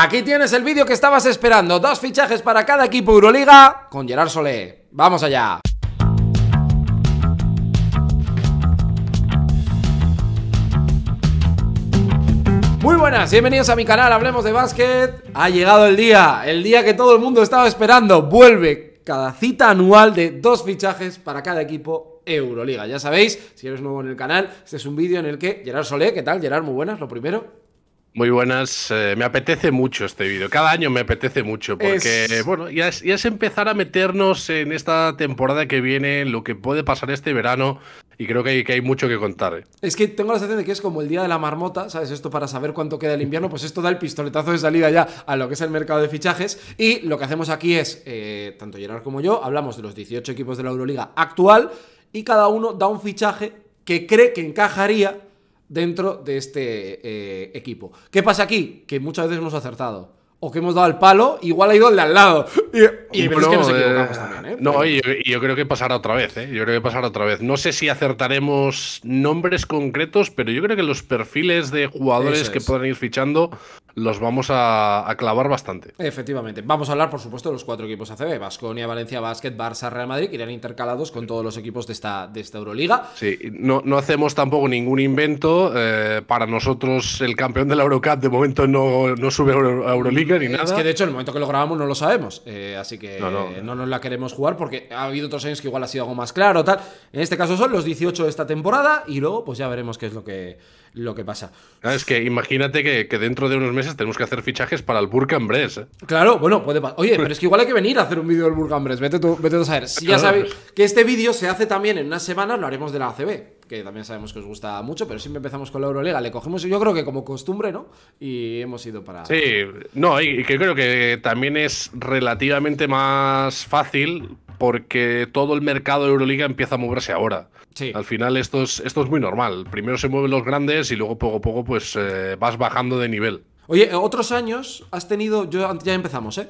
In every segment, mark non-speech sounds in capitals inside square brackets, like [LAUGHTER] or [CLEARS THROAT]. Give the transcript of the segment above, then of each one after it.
Aquí tienes el vídeo que estabas esperando. Dos fichajes para cada equipo Euroliga con Gerard Solé. ¡Vamos allá! Muy buenas, bienvenidos a mi canal Hablemos de Básquet. Ha llegado el día, el día que todo el mundo estaba esperando. Vuelve cada cita anual de dos fichajes para cada equipo Euroliga. Ya sabéis, si eres nuevo en el canal, este es un vídeo en el que Gerard Solé, ¿qué tal? Gerard, muy buenas, lo primero. Muy buenas, eh, me apetece mucho este vídeo. Cada año me apetece mucho porque, bueno, ya es, empezar a meternos en esta temporada que viene, lo que puede pasar este verano y creo que hay, mucho que contar. Eh. Es que tengo la sensación de que es como el día de la marmota, ¿sabes? Esto para saber cuánto queda el invierno, pues esto da el pistoletazo de salida ya a lo que es el mercado de fichajes y lo que hacemos aquí es, eh, tanto Gerard como yo, hablamos de los 18 equipos de la Euroliga actual y cada uno da un fichaje que cree que encajaría dentro de este eh, equipo. ¿Qué pasa aquí? Que muchas veces hemos acertado. O que hemos dado al palo, igual ha ido el de al lado. Y, nos equivocamos eh, también, ¿eh? No, y yo, creo que pasará otra vez, Yo creo que pasará otra vez. No sé si acertaremos nombres concretos, pero yo creo que los perfiles de jugadores que puedan ir fichando los vamos a, clavar bastante. Efectivamente. Vamos a hablar, por supuesto, de los cuatro equipos ACB: Vasconia, Valencia, Básquet, Barça, Real Madrid, que irán intercalados con todos los equipos de esta, de esta Euroliga. Sí, no, hacemos tampoco ningún invento. Eh, para nosotros, el campeón de la Eurocup de momento no, sube a Euroliga ni nada. Es que de hecho, el momento que lo grabamos no lo sabemos. Eh, así que no, no. nos la queremos jugar porque ha habido otros años que igual ha sido algo más claro. En este caso son los 18 de esta temporada y luego, pues ya veremos qué es lo que lo que pasa. es que imagínate que, dentro de unos meses tenemos que hacer fichajes para el Burkambres. ¿eh? Claro, bueno, puede pasar. Oye, pero es que igual hay que venir a hacer un vídeo del Burkambres. Vete tú, vete tú a ver Si ya sabéis que este vídeo se hace también en una semana, lo haremos de la ACB. Que también sabemos que os gusta mucho, pero siempre empezamos con la Eurolega, Le cogemos, yo creo que como costumbre, ¿no? Y hemos ido para. Sí, no, y que creo que también es relativamente más fácil porque todo el mercado de Euroliga empieza a moverse ahora. Sí. Al final esto es, esto es muy normal. Primero se mueven los grandes y luego poco a poco pues eh, vas bajando de nivel. Oye, otros años has tenido, yo ya empezamos, ¿eh?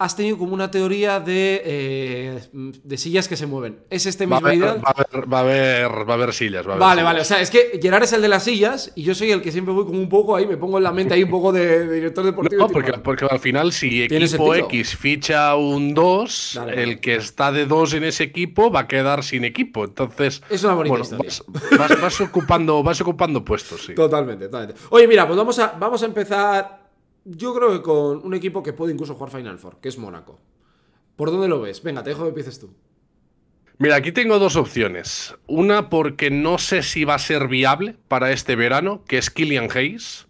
has tenido como una teoría eh, de, sillas que se mueven. ¿Es este mismo ideal? Va a, haber, va a haber, sillas. Va vale, vale. O sea, es que Gerard es el de las sillas y yo soy el que siempre voy como un poco ahí, me pongo en la mente ahí un poco de, director [LAUGHS] deportivo. No, porque, al final, si equipo X ficha un 2, el que está de 2 en ese equipo va a quedar sin equipo. Entonces, es una bonita vas, ocupando, vas ocupando puestos, sí. Totalmente, totalmente. Oye, mira, pues vamos a, vamos a empezar yo creo que con un equipo que puede incluso jugar Final Four, que es Mónaco. ¿Por dónde lo ves? Venga, te dejo que empieces tú. Mira, aquí tengo dos opciones. Una porque no sé si va a ser viable para este verano, que es Killian Hayes.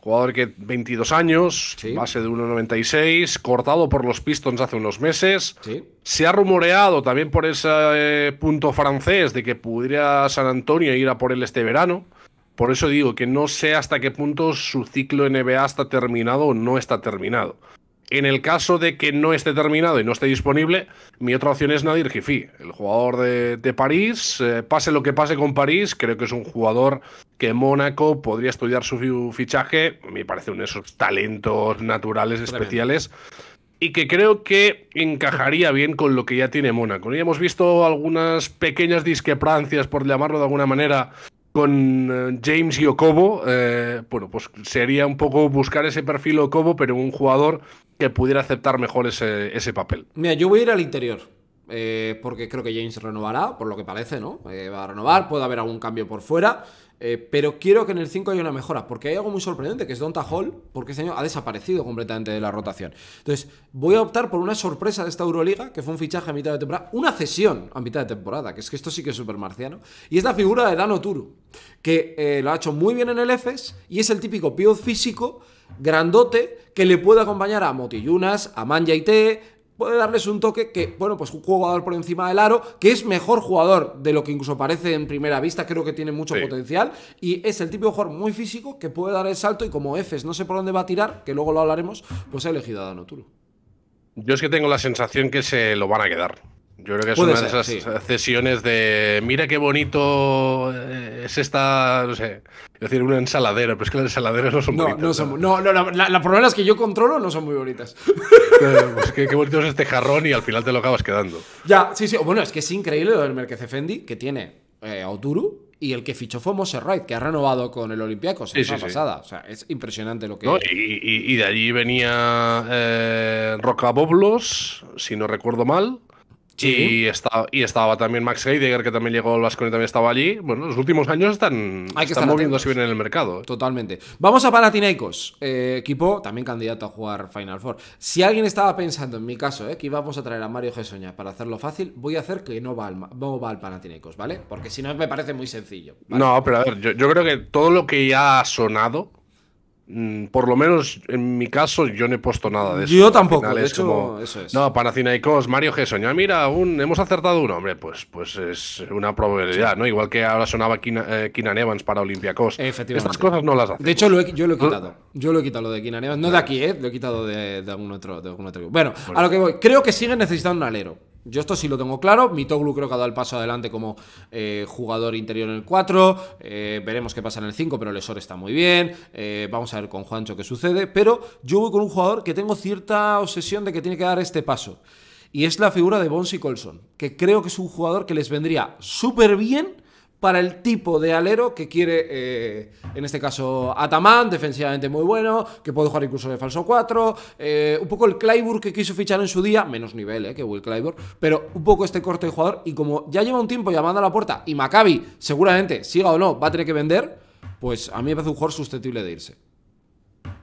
Jugador que 22 años, base de 1.96, cortado por los Pistons hace unos meses. Se ha rumoreado también por ese eh, punto francés de que pudiera San Antonio ir a por él este verano. Por eso digo que no sé hasta qué punto su ciclo NBA está terminado o no está terminado. En el caso de que no esté terminado y no esté disponible, mi otra opción es Nadir Gifi, el jugador de, París. Eh, pase lo que pase con París, creo que es un jugador que Mónaco podría estudiar su fichaje. Me parece uno de esos talentos naturales especiales y que creo que encajaría bien con lo que ya tiene Mónaco. Ya hemos visto algunas pequeñas discrepancias, por llamarlo de alguna manera, con eh, James y Okobo, eh, bueno, pues sería un poco buscar ese perfil Okobo, pero un jugador que pudiera aceptar mejor ese, papel. Mira, yo voy a ir al interior. Eh, porque creo que James renovará, por lo que parece, ¿no? va a renovar, puede haber algún cambio por fuera. Eh, pero quiero que en el 5 haya una mejora, porque hay algo muy sorprendente, que es Donta Hall, porque ese año ha desaparecido completamente de la rotación. Entonces, voy a optar por una sorpresa de esta Euroliga, que fue un fichaje a mitad de temporada, una cesión a mitad de temporada, que es que esto sí que es súper marciano, y es la figura de Dano Turu, que eh, lo ha hecho muy bien en el EFES, y es el típico pio físico, grandote, que le puede acompañar a Motiyunas, a T puede darles un toque que, bueno, pues un jugador por encima del aro, que es mejor jugador de lo que incluso parece en primera vista, creo que tiene mucho potencial, y es el tipo de jugador muy físico que puede dar el salto y como Efes no sé por dónde va a tirar, que luego lo hablaremos, pues ha elegido a Danoturo. Yo es que tengo la sensación que se lo van a quedar. Yo creo que es una de esas sesiones de mira qué bonito eh, es esta, no sé, es decir, una ensaladera, pero es que las ensaladeras no son no, bonitas. No, no, la, problema es que yo controlo no son muy bonitas. Es eh, pues qué, bonito es este jarrón y al final te lo acabas quedando. Ya, sí, sí. Bueno, es que es increíble lo del Merkezefendi que tiene a eh, Oturu y el que fichó fue Raid, que ha renovado con el Olympiacos sí, pasada. O sea, es impresionante lo que. No, y, de allí venía roca Rocaboblos, si no recuerdo mal. Y, estaba, también Max Heidegger, que también llegó al Vasco y también estaba allí. Bueno, los últimos años están, Hay moviéndose bien en el mercado. ¿eh? Totalmente. Vamos a Panathinaikos, eh, equipo también candidato a jugar Final Four. Si alguien estaba pensando, en mi caso, eh, que íbamos a traer a Mario Gesoña para hacerlo fácil, voy a hacer que no va al, no ¿vale? Porque si no me parece muy sencillo. No, pero a ver, yo, yo creo que todo lo que ya ha sonado Mm, por lo menos en mi caso, yo no he puesto nada de eso. Yo tampoco, de es hecho, eso es. No, Mario G. ya ah, mira, aún hemos acertado uno. Hombre, pues, pues es una probabilidad, ¿no? Igual que ahora sonaba Kina, eh, Keenan Evans para Olympiacos. Estas cosas no las hacen. De hecho, yo lo he quitado. Yo lo he quitado lo de Keenan Evans. No de aquí, ¿eh? Lo he quitado de, algún otro. De algún otro. Bueno, bueno, a lo que voy. Creo que siguen necesitando un alero. Yo esto sí lo tengo claro. Mitoglu creo que ha dado el paso adelante como eh, jugador interior en el 4. Eh, veremos qué pasa en el 5, pero Lesor está muy bien. Eh, vamos a ver con Juancho qué sucede. Pero yo voy con un jugador que tengo cierta obsesión de que tiene que dar este paso. Y es la figura de Bonsi Colson, que creo que es un jugador que les vendría súper bien para el tipo de alero que quiere, eh, en este caso, Ataman, defensivamente muy bueno, que puede jugar incluso de falso 4, eh, un poco el Claybur que quiso fichar en su día, menos nivel eh, que Will Claybur pero un poco este corte de jugador, y como ya lleva un tiempo llamando a la puerta, y Maccabi seguramente, siga o no, va a tener que vender, pues a mí me parece un jugador susceptible de irse.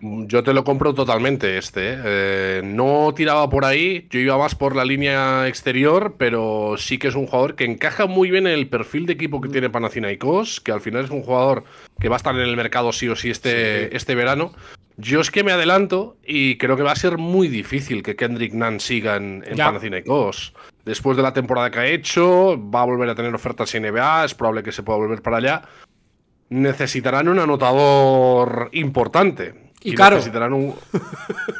Yo te lo compro totalmente este. ¿eh? Eh, no tiraba por ahí, yo iba más por la línea exterior, pero sí que es un jugador que encaja muy bien en el perfil de equipo que mm. tiene Panathinaikos, que al final es un jugador que va a estar en el mercado sí o sí este, este verano. Yo es que me adelanto y creo que va a ser muy difícil que Kendrick Nunn siga en, en Panathinaikos. Después de la temporada que ha hecho, va a volver a tener ofertas en NBA, es probable que se pueda volver para allá. Necesitarán un anotador importante y, claro [LAUGHS]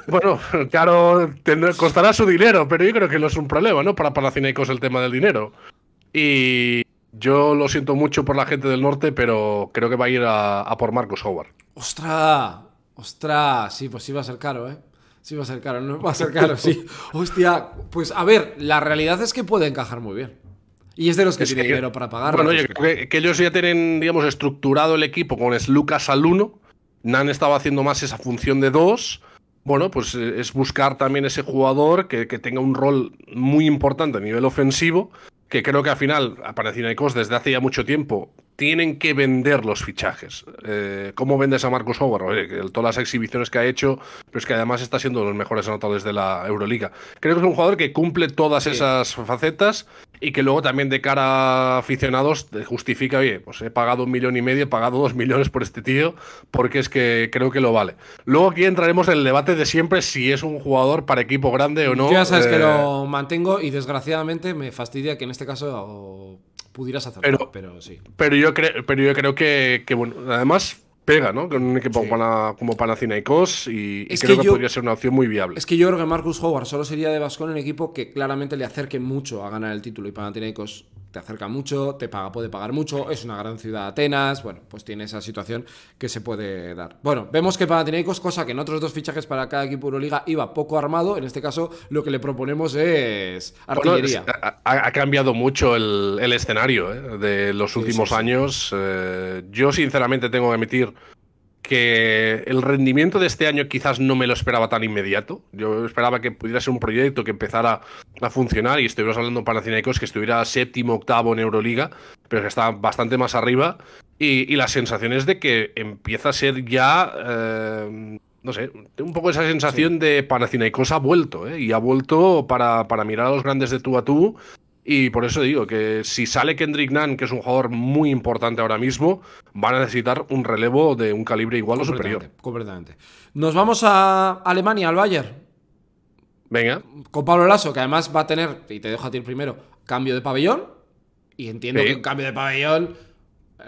Bueno, caro, costará su dinero, pero yo creo que no es un problema, ¿no? Para cinecos el tema del dinero. Y yo lo siento mucho por la gente del norte, pero creo que va a ir a, por Marcus Howard. ¡Ostras! ¡Ostras! Sí, pues sí va a ser caro, ¿eh? Sí va a ser caro, no va a ser caro, sí. [LAUGHS] Hostia, pues a ver, la realidad es que puede encajar muy bien. Y es de los que tiene dinero para pagar. Bueno, yo creo que, ellos ya tienen, digamos, estructurado el equipo con Lucas al 1 Nan estaba haciendo más esa función de dos. Bueno, pues eh, es buscar también ese jugador que, tenga un rol muy importante a nivel ofensivo, que creo que al final a Panathinaikos desde hace ya mucho tiempo tienen que vender los fichajes. Eh, ¿Cómo vendes a Marcus Howard? todas las exhibiciones que ha hecho, pero es que además está siendo uno de los mejores anotadores de la Euroliga. Creo que es un jugador que cumple todas esas facetas y que luego también de cara a aficionados justifica, oye, pues he pagado un millón y medio, he pagado dos millones por este tío, porque es que creo que lo vale. Luego aquí entraremos en el debate de siempre si es un jugador para equipo grande o no. Ya sabes que eh, lo mantengo y desgraciadamente me fastidia que en este caso pudieras hacerlo. Pero, sí. Pero yo, creo, pero yo creo que, bueno, además pega, ¿no? Con un equipo como Panathinaikos y, creo que, podría ser una opción muy viable. Es que yo creo que Marcus Howard solo sería de Vascon un equipo que claramente le acerque mucho a ganar el título y Panathinaikos te acerca mucho, te paga, puede pagar mucho, es una gran ciudad Atenas, bueno, pues tiene esa situación que se puede dar. Bueno, vemos que para Panathinaikos, cosa que en otros dos fichajes para cada equipo de Euroliga iba poco armado, en este caso lo que le proponemos es artillería. ha, cambiado mucho el, escenario ¿eh? de los últimos años. Eh, yo sinceramente tengo que emitir que el rendimiento de este año quizás no me lo esperaba tan inmediato. Yo esperaba que pudiera ser un proyecto que empezara a funcionar y estuvimos hablando Panathinaikos que estuviera séptimo, octavo en Euroliga, pero que está bastante más arriba. Y, las la sensación es de que empieza a ser ya... Eh, no sé, un poco esa sensación de de Panathinaikos ha vuelto, ¿eh? y ha vuelto para, para, mirar a los grandes de tú a tú y por eso digo que si sale Kendrick Nunn, que es un jugador muy importante ahora mismo, van a necesitar un relevo de un calibre igual o superior. Completamente. Nos vamos a Alemania, al Bayern. Venga. Con Pablo Lasso, que además va a tener, y te dejo a ti el primero, cambio de pabellón. Y entiendo que un cambio de pabellón,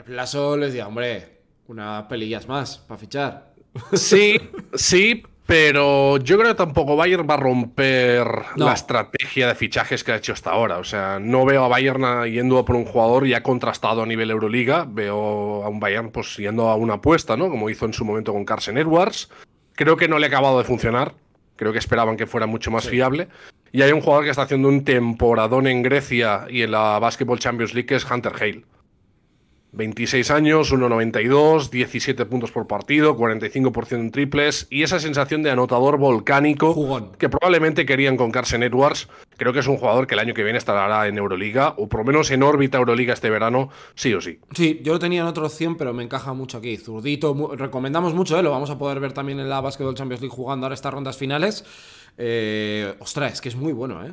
Lasso les diga, hombre, unas pelillas más para fichar. Sí, [LAUGHS] sí, pero yo creo que tampoco Bayern va a romper la estrategia de fichajes que ha hecho hasta ahora. O sea, no veo a Bayern yendo por un jugador ya contrastado a nivel Euroliga. Veo a un Bayern pues yendo a una apuesta, ¿no? Como hizo en su momento con Carson Edwards. Creo que no le ha acabado de funcionar. Creo que esperaban que fuera mucho más fiable. Y hay un jugador que está haciendo un temporadón en Grecia y en la Basketball Champions League, que es Hunter Hale. 26 años, 1,92, 17 puntos por partido, 45% en triples y esa sensación de anotador volcánico que probablemente querían con Carson Edwards. Creo que es un jugador que el año que viene estará en Euroliga o por lo menos en órbita Euroliga este verano, sí o sí. Sí, yo lo tenía en otros 100, pero me encaja mucho aquí. Zurdito, recomendamos mucho, ¿eh? lo vamos a poder ver también en la Basketball Champions League jugando ahora estas rondas finales. Eh, ostras, es que es muy bueno, ¿eh?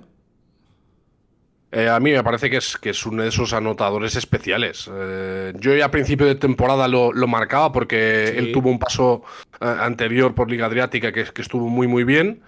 Eh, a mí me parece que es, que es uno de esos anotadores especiales. Eh, yo ya a principio de temporada lo, marcaba porque él tuvo un paso eh, anterior por Liga Adriática que, que, estuvo muy muy bien.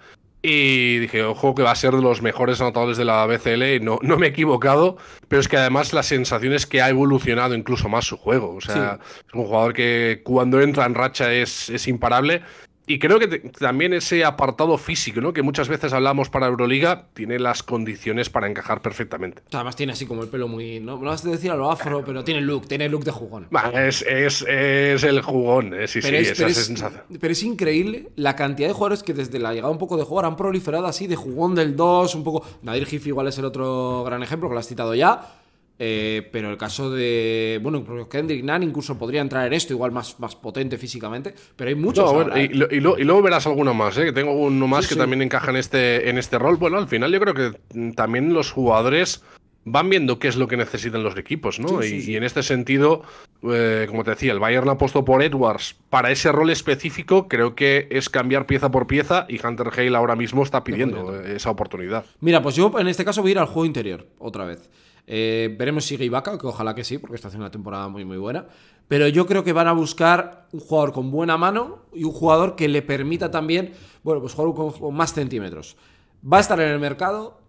Y dije, ojo, que va a ser de los mejores anotadores de la BCL. Y no, no me he equivocado, pero es que además la sensación es que ha evolucionado incluso más su juego. O sea, es un jugador que cuando entra en racha es, es imparable y creo que también ese apartado físico, ¿no? Que muchas veces hablamos para Euroliga, tiene las condiciones para encajar perfectamente. Además tiene así como el pelo muy... No lo vas a decir a lo afro, pero tiene look, tiene look de jugón. es, es, es, el jugón, eh, sí, pero sí, es, esa pero sensación. es increíble la cantidad de jugadores que desde la llegada un poco de jugar han proliferado así de jugón del 2, un poco... Nadir Gif igual es el otro gran ejemplo que lo has citado ya eh, pero el caso de. Bueno, Kendrick Nunn incluso podría entrar en esto, igual más, más potente físicamente. Pero hay muchos. y, luego verás alguno más, ¿eh? que tengo uno más que también encaja en este, en este rol. Bueno, al final yo creo que también los jugadores van viendo qué es lo que necesitan los equipos, ¿no? y, en este sentido, eh, como te decía, el Bayern ha apostó por Edwards para ese rol específico. Creo que es cambiar pieza por pieza y Hunter Hale ahora mismo está pidiendo esa oportunidad. Mira, pues yo en este caso voy a ir al juego interior otra vez. Eh, veremos si sigue Ibaka, que ojalá que sí, porque está haciendo una temporada muy, muy buena. Pero yo creo que van a buscar un jugador con buena mano y un jugador que le permita también, bueno, pues jugar con, más centímetros. Va a estar en el mercado.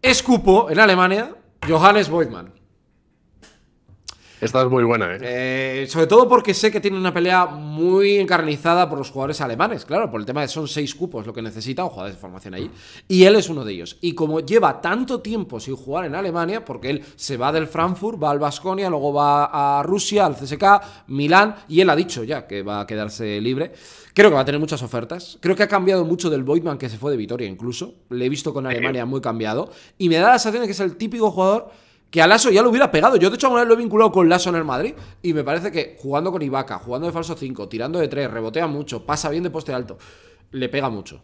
Escupo en Alemania, Johannes Voigtman esta es muy buena, ¿eh? ¿eh? Sobre todo porque sé que tiene una pelea muy encarnizada por los jugadores alemanes, claro, por el tema de son seis cupos lo que necesita un jugador de formación ahí. Y él es uno de ellos. Y como lleva tanto tiempo sin jugar en Alemania, porque él se va del Frankfurt, va al Basconia, luego va a Rusia, al CSK, Milán, y él ha dicho ya que va a quedarse libre. Creo que va a tener muchas ofertas. Creo que ha cambiado mucho del Boitman que se fue de Vitoria incluso. Le he visto con Alemania muy cambiado. Y me da la sensación de que es el típico jugador que a Lasso ya lo hubiera pegado. Yo, de hecho, a vez lo he vinculado con Lasso en el Madrid. Y me parece que jugando con Ibaka, jugando de falso 5, tirando de 3, rebotea mucho, pasa bien de poste alto, le pega mucho.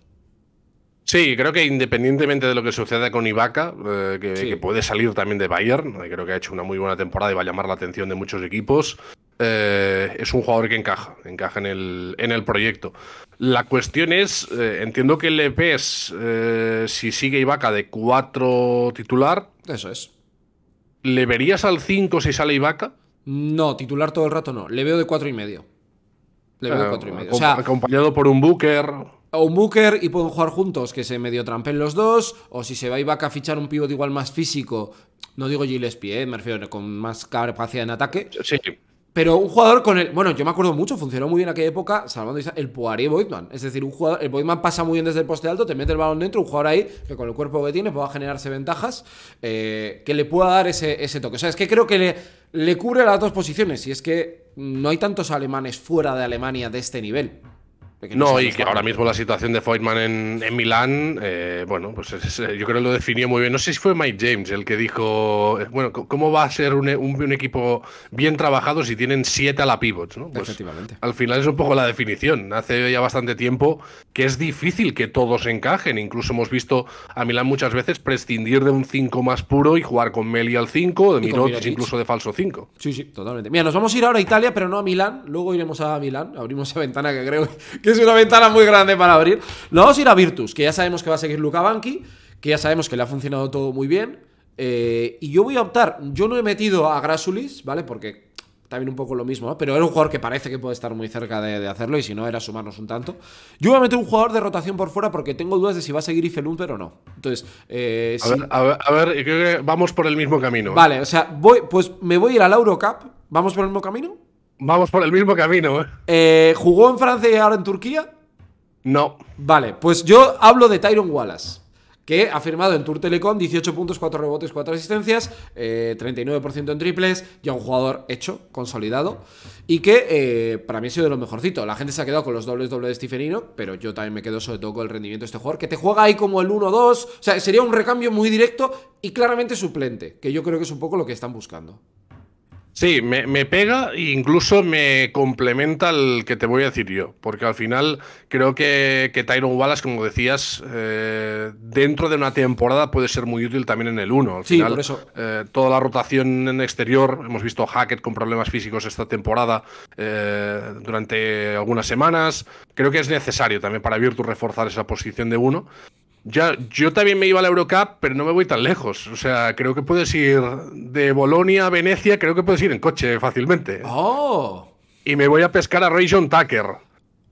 Sí, creo que independientemente de lo que suceda con Ibaka, eh, que, puede salir también de Bayern, creo que ha hecho una muy buena temporada y va a llamar la atención de muchos equipos, eh, es un jugador que encaja, encaja en el, en el proyecto. La cuestión es, eh, entiendo que le ves si sigue Ibaka de 4 titular. Eso es ¿Le verías al 5 si sale Ibaka? No, titular todo el rato no. Le veo de 4,5. y medio. Le veo de eh, O sea, acompañado por un Booker. O un Booker y pueden jugar juntos, que se medio trampen los dos. O si se va Ibaka a fichar un pivote igual más físico. No digo Gillespie, ¿eh? me refiero con más capacidad en ataque. Sí, sí. Pero un jugador con el. Bueno, yo me acuerdo mucho, funcionó muy bien aquella época, salvando el Poirier Boitman. Es decir, un jugador, el Boitman pasa muy bien desde el poste alto, te mete el balón dentro, un jugador ahí que con el cuerpo que tiene pueda generarse ventajas, eh, que le pueda dar ese, toque. O sea, es que creo que le, le cubre las dos posiciones, y es que no hay tantos alemanes fuera de Alemania de este nivel. No, y que ahora mismo la situación de Feynman en, Milán, eh, bueno, pues yo creo que lo definió muy bien. No sé si fue Mike James el que dijo, eh, bueno, ¿cómo va a ser un, equipo bien trabajado si tienen siete a la pivots? ¿no? Pues Efectivamente. Al final es un poco la definición. Hace ya bastante tiempo que es difícil que todos encajen. Incluso hemos visto a Milán muchas veces prescindir de un 5 más puro y jugar con Meli al 5, de Mirotic incluso de falso 5. Sí, sí, totalmente. Mira, nos vamos a ir ahora a Italia, pero no a Milán. Luego iremos a Milán. Abrimos esa ventana que creo es una ventana muy grande para abrir. Lo vamos a ir a Virtus, que ya sabemos que va a seguir Luca Banqui, que ya sabemos que le ha funcionado todo muy bien. Eh, y yo voy a optar, yo no he metido a Grasulis, ¿vale? Porque también un poco lo mismo, ¿no? pero era un jugador que parece que puede estar muy cerca de, hacerlo y si no era sumarnos un tanto. Yo voy a meter un jugador de rotación por fuera porque tengo dudas de si va a seguir Ifelun o no. Entonces, eh, a, ver, a, ver, creo que vamos por el mismo camino. ¿eh? Vale, o sea, voy, pues me voy a ir al Eurocup. ¿Vamos por el mismo camino? Vamos por el mismo camino, ¿eh? ¿eh? jugó en Francia y ahora en Turquía? No. Vale, pues yo hablo de Tyron Wallace que ha firmado en Tour Telecom 18 puntos, 4 rebotes, 4 asistencias, 39% eh, en triples, ya un jugador hecho, consolidado, y que eh, para mí ha sido de lo mejorcito. La gente se ha quedado con los dobles dobles de Stephenino, pero yo también me quedo sobre todo con el rendimiento de este jugador, que te juega ahí como el 1-2, o sea, sería un recambio muy directo y claramente suplente, que yo creo que es un poco lo que están buscando. Sí, me, pega e incluso me complementa el que te voy a decir yo, porque al final creo que, que Tyron Wallace, como decías, eh, dentro de una temporada puede ser muy útil también en el 1. Al final, eh, toda la rotación en exterior, hemos visto Hackett con problemas físicos esta temporada eh, durante algunas semanas. Creo que es necesario también para Virtus reforzar esa posición de 1. Ya, yo también me iba a la Eurocup, pero no me voy tan lejos. O sea, creo que puedes ir de Bolonia a Venecia, creo que puedes ir en coche fácilmente. ¡Oh! Y me voy a pescar a Ray John Tucker.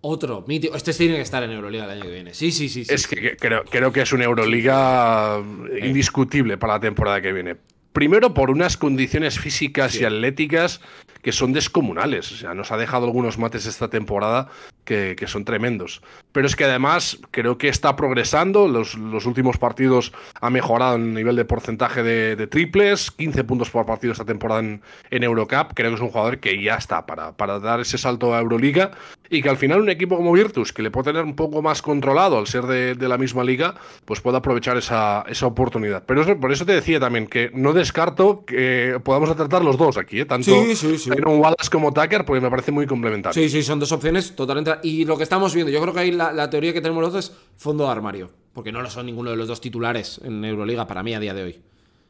Otro, mítico. Este tiene que estar en Euroliga el año que viene. Sí, sí, sí. es que creo, que es una Euroliga eh. indiscutible para la temporada que viene. Primero por unas condiciones físicas y atléticas que son descomunales. O sea, nos ha dejado algunos mates esta temporada que, son tremendos. Pero es que además creo que está progresando. Los, últimos partidos ha mejorado en nivel de porcentaje de, triples, 15 puntos por partido esta temporada en, en, Eurocup. Creo que es un jugador que ya está para, para dar ese salto a Euroliga y que al final un equipo como Virtus, que le puede tener un poco más controlado al ser de, la misma liga, pues pueda aprovechar esa, esa oportunidad. Pero por eso te decía también que no descarto que podamos tratar los dos aquí, ¿eh? tanto sí, Wallace como Tucker, porque me parece muy complementario. Sí, sí, son dos opciones totalmente y lo que estamos viendo, yo creo que ahí la, teoría que tenemos los dos es fondo de armario, porque no lo son ninguno de los dos titulares en Euroliga para mí a día de hoy.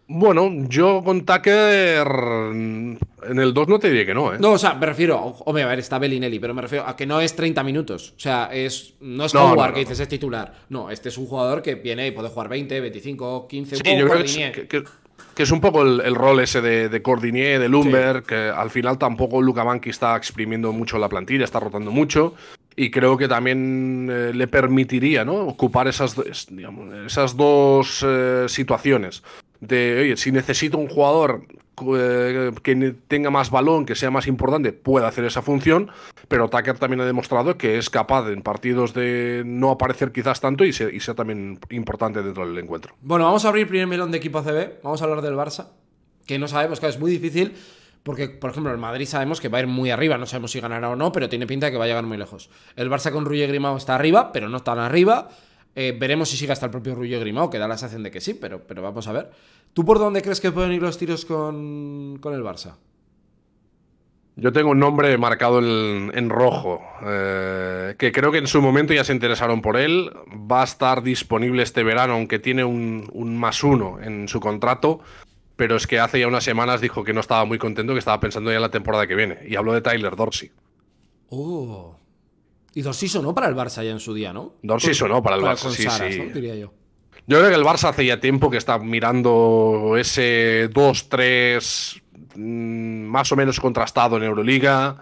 Bueno, yo con Tucker en el 2 no te diré que no, ¿eh? No, o sea, me refiero, hombre, a ver, está Bellinelli, pero me refiero a que no es 30 minutos. O sea, es, no es como que dices es titular. No, este es un jugador que viene y puede jugar 20, 25, 15, sí, yo creo que, que es un poco el, rol ese de, Cordinier, de Lumber, que al final tampoco Luca Banqui está exprimiendo mucho la plantilla, está rotando mucho. Y creo que también eh, le permitiría ¿no? ocupar esas, esas dos eh, situaciones. De, oye, si necesito un jugador eh, que tenga más balón, que sea más importante, pueda hacer esa función, pero Tucker también ha demostrado que es capaz en partidos de no aparecer quizás tanto y, sea también importante dentro del encuentro. Bueno, vamos a abrir primer melón de equipo ACB, vamos a hablar del Barça, que no sabemos, que es muy difícil. Porque, por ejemplo, el Madrid sabemos que va a ir muy arriba, no sabemos si ganará o no, pero tiene pinta de que va a llegar muy lejos. El Barça con Ruye Grimao está arriba, pero no tan arriba. Eh, veremos si sigue hasta el propio Rullo Grimaud, que da la sensación de que sí, pero, pero vamos a ver. ¿Tú por dónde crees que pueden ir los tiros con, con el Barça? Yo tengo un nombre marcado en, rojo, eh, que creo que en su momento ya se interesaron por él. Va a estar disponible este verano, aunque tiene un, un, más uno en su contrato. Pero es que hace ya unas semanas dijo que no estaba muy contento, que estaba pensando ya en la temporada que viene. Y habló de Tyler Dorsey. Oh, y o no para el Barça ya en su día, ¿no? o no para el Barça, sí, sí. yo. creo que el Barça hace ya tiempo que está mirando ese 2-3 mm, más o menos contrastado en Euroliga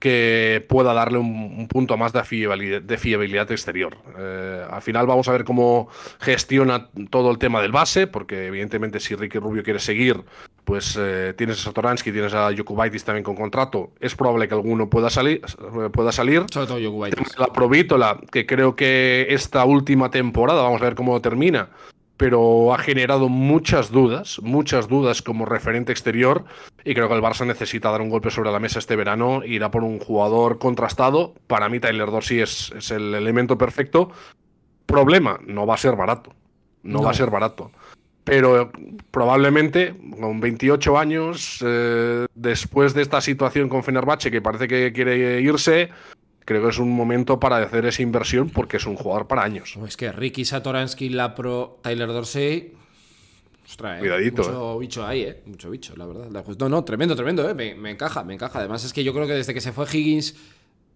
que pueda darle un, punto más de fiabilidad, de fiabilidad exterior. Eh, al final vamos a ver cómo gestiona todo el tema del base, porque evidentemente si Ricky Rubio quiere seguir, pues eh, tienes a Satoransky, tienes a Yokubaitis también con contrato, es probable que alguno pueda salir. Eh, pueda salir. Sobre todo Yokubaitis. La Provítola, que creo que esta última temporada, vamos a ver cómo termina, pero ha generado muchas dudas, muchas dudas como referente exterior, y creo que el Barça necesita dar un golpe sobre la mesa este verano, irá por un jugador contrastado. Para mí Tyler Dorsey es, es el elemento perfecto. Problema, no va a ser barato. no. va a ser barato pero probablemente con 28 años, eh, después de esta situación con Fenerbahce, que parece que quiere irse, creo que es un momento para hacer esa inversión porque es un jugador para años. Es que Ricky Satoransky, Lapro, Tyler Dorsey. Ostras, pues, Mucho eh. bicho ahí, ¿eh? Mucho bicho, la verdad. No, no, tremendo, tremendo, ¿eh? Me, me, encaja, me encaja. Además, es que yo creo que desde que se fue Higgins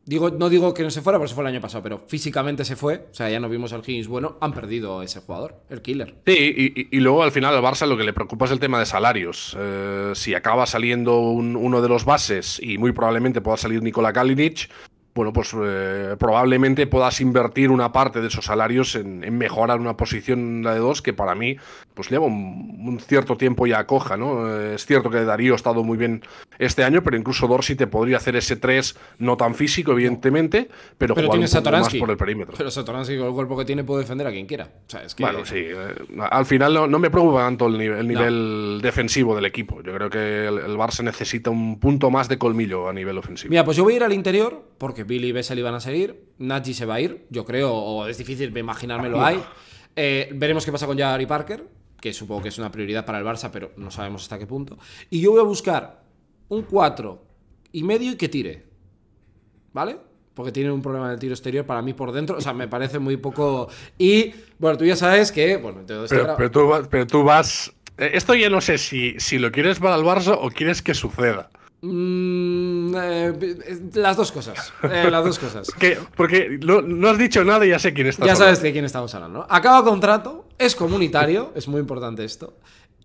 no digo que no se fuera, porque se fue el año pasado, pero físicamente se fue. O sea, ya no vimos al Higgins bueno. Han perdido ese jugador, el killer. Sí, y, luego al final al Barça lo que le preocupa es el tema de salarios. Eh, si acaba saliendo uno de los bases, y muy probablemente pueda salir Nikola Kalinic, bueno, pues eh, probablemente puedas invertir una parte de esos salarios en, mejorar una posición la de dos que para mí pues lleva un, cierto tiempo ya coja, ¿no? Eh, es cierto que Darío ha estado muy bien este año, pero incluso Dorsi te podría hacer ese tres no tan físico, evidentemente, pero, más por el perímetro. Pero Satoransky con el cuerpo que tiene puede defender a quien quiera. Claro, Bueno, sí. Eh, al final no, me preocupa tanto el, nivel, nivel defensivo del equipo. Yo creo que el, el Barça necesita un punto más de colmillo a nivel ofensivo. Mira, pues yo voy a ir al interior porque Billy y Bessel iban a seguir, Nachi se va a ir, yo creo, o es difícil lo hay. Eh, veremos qué pasa con Jari Parker, que supongo que es una prioridad para el Barça, pero no sabemos hasta qué punto. Y yo voy a buscar un 4 y medio y que tire. ¿Vale? Porque tiene un problema del tiro exterior para mí por dentro. O sea, me parece muy poco. Y bueno, tú ya sabes que. Bueno, este pero, tú vas, pero, eh, tú vas, Esto ya no sé si, si lo quieres para el Barça o quieres que suceda. Mmm eh, las dos cosas. Eh, las dos cosas. [LAUGHS] porque, no, has dicho nada y ya sé quién está. Ya sabes de quién estamos hablando. Acaba contrato, es comunitario, [LAUGHS] es muy importante esto.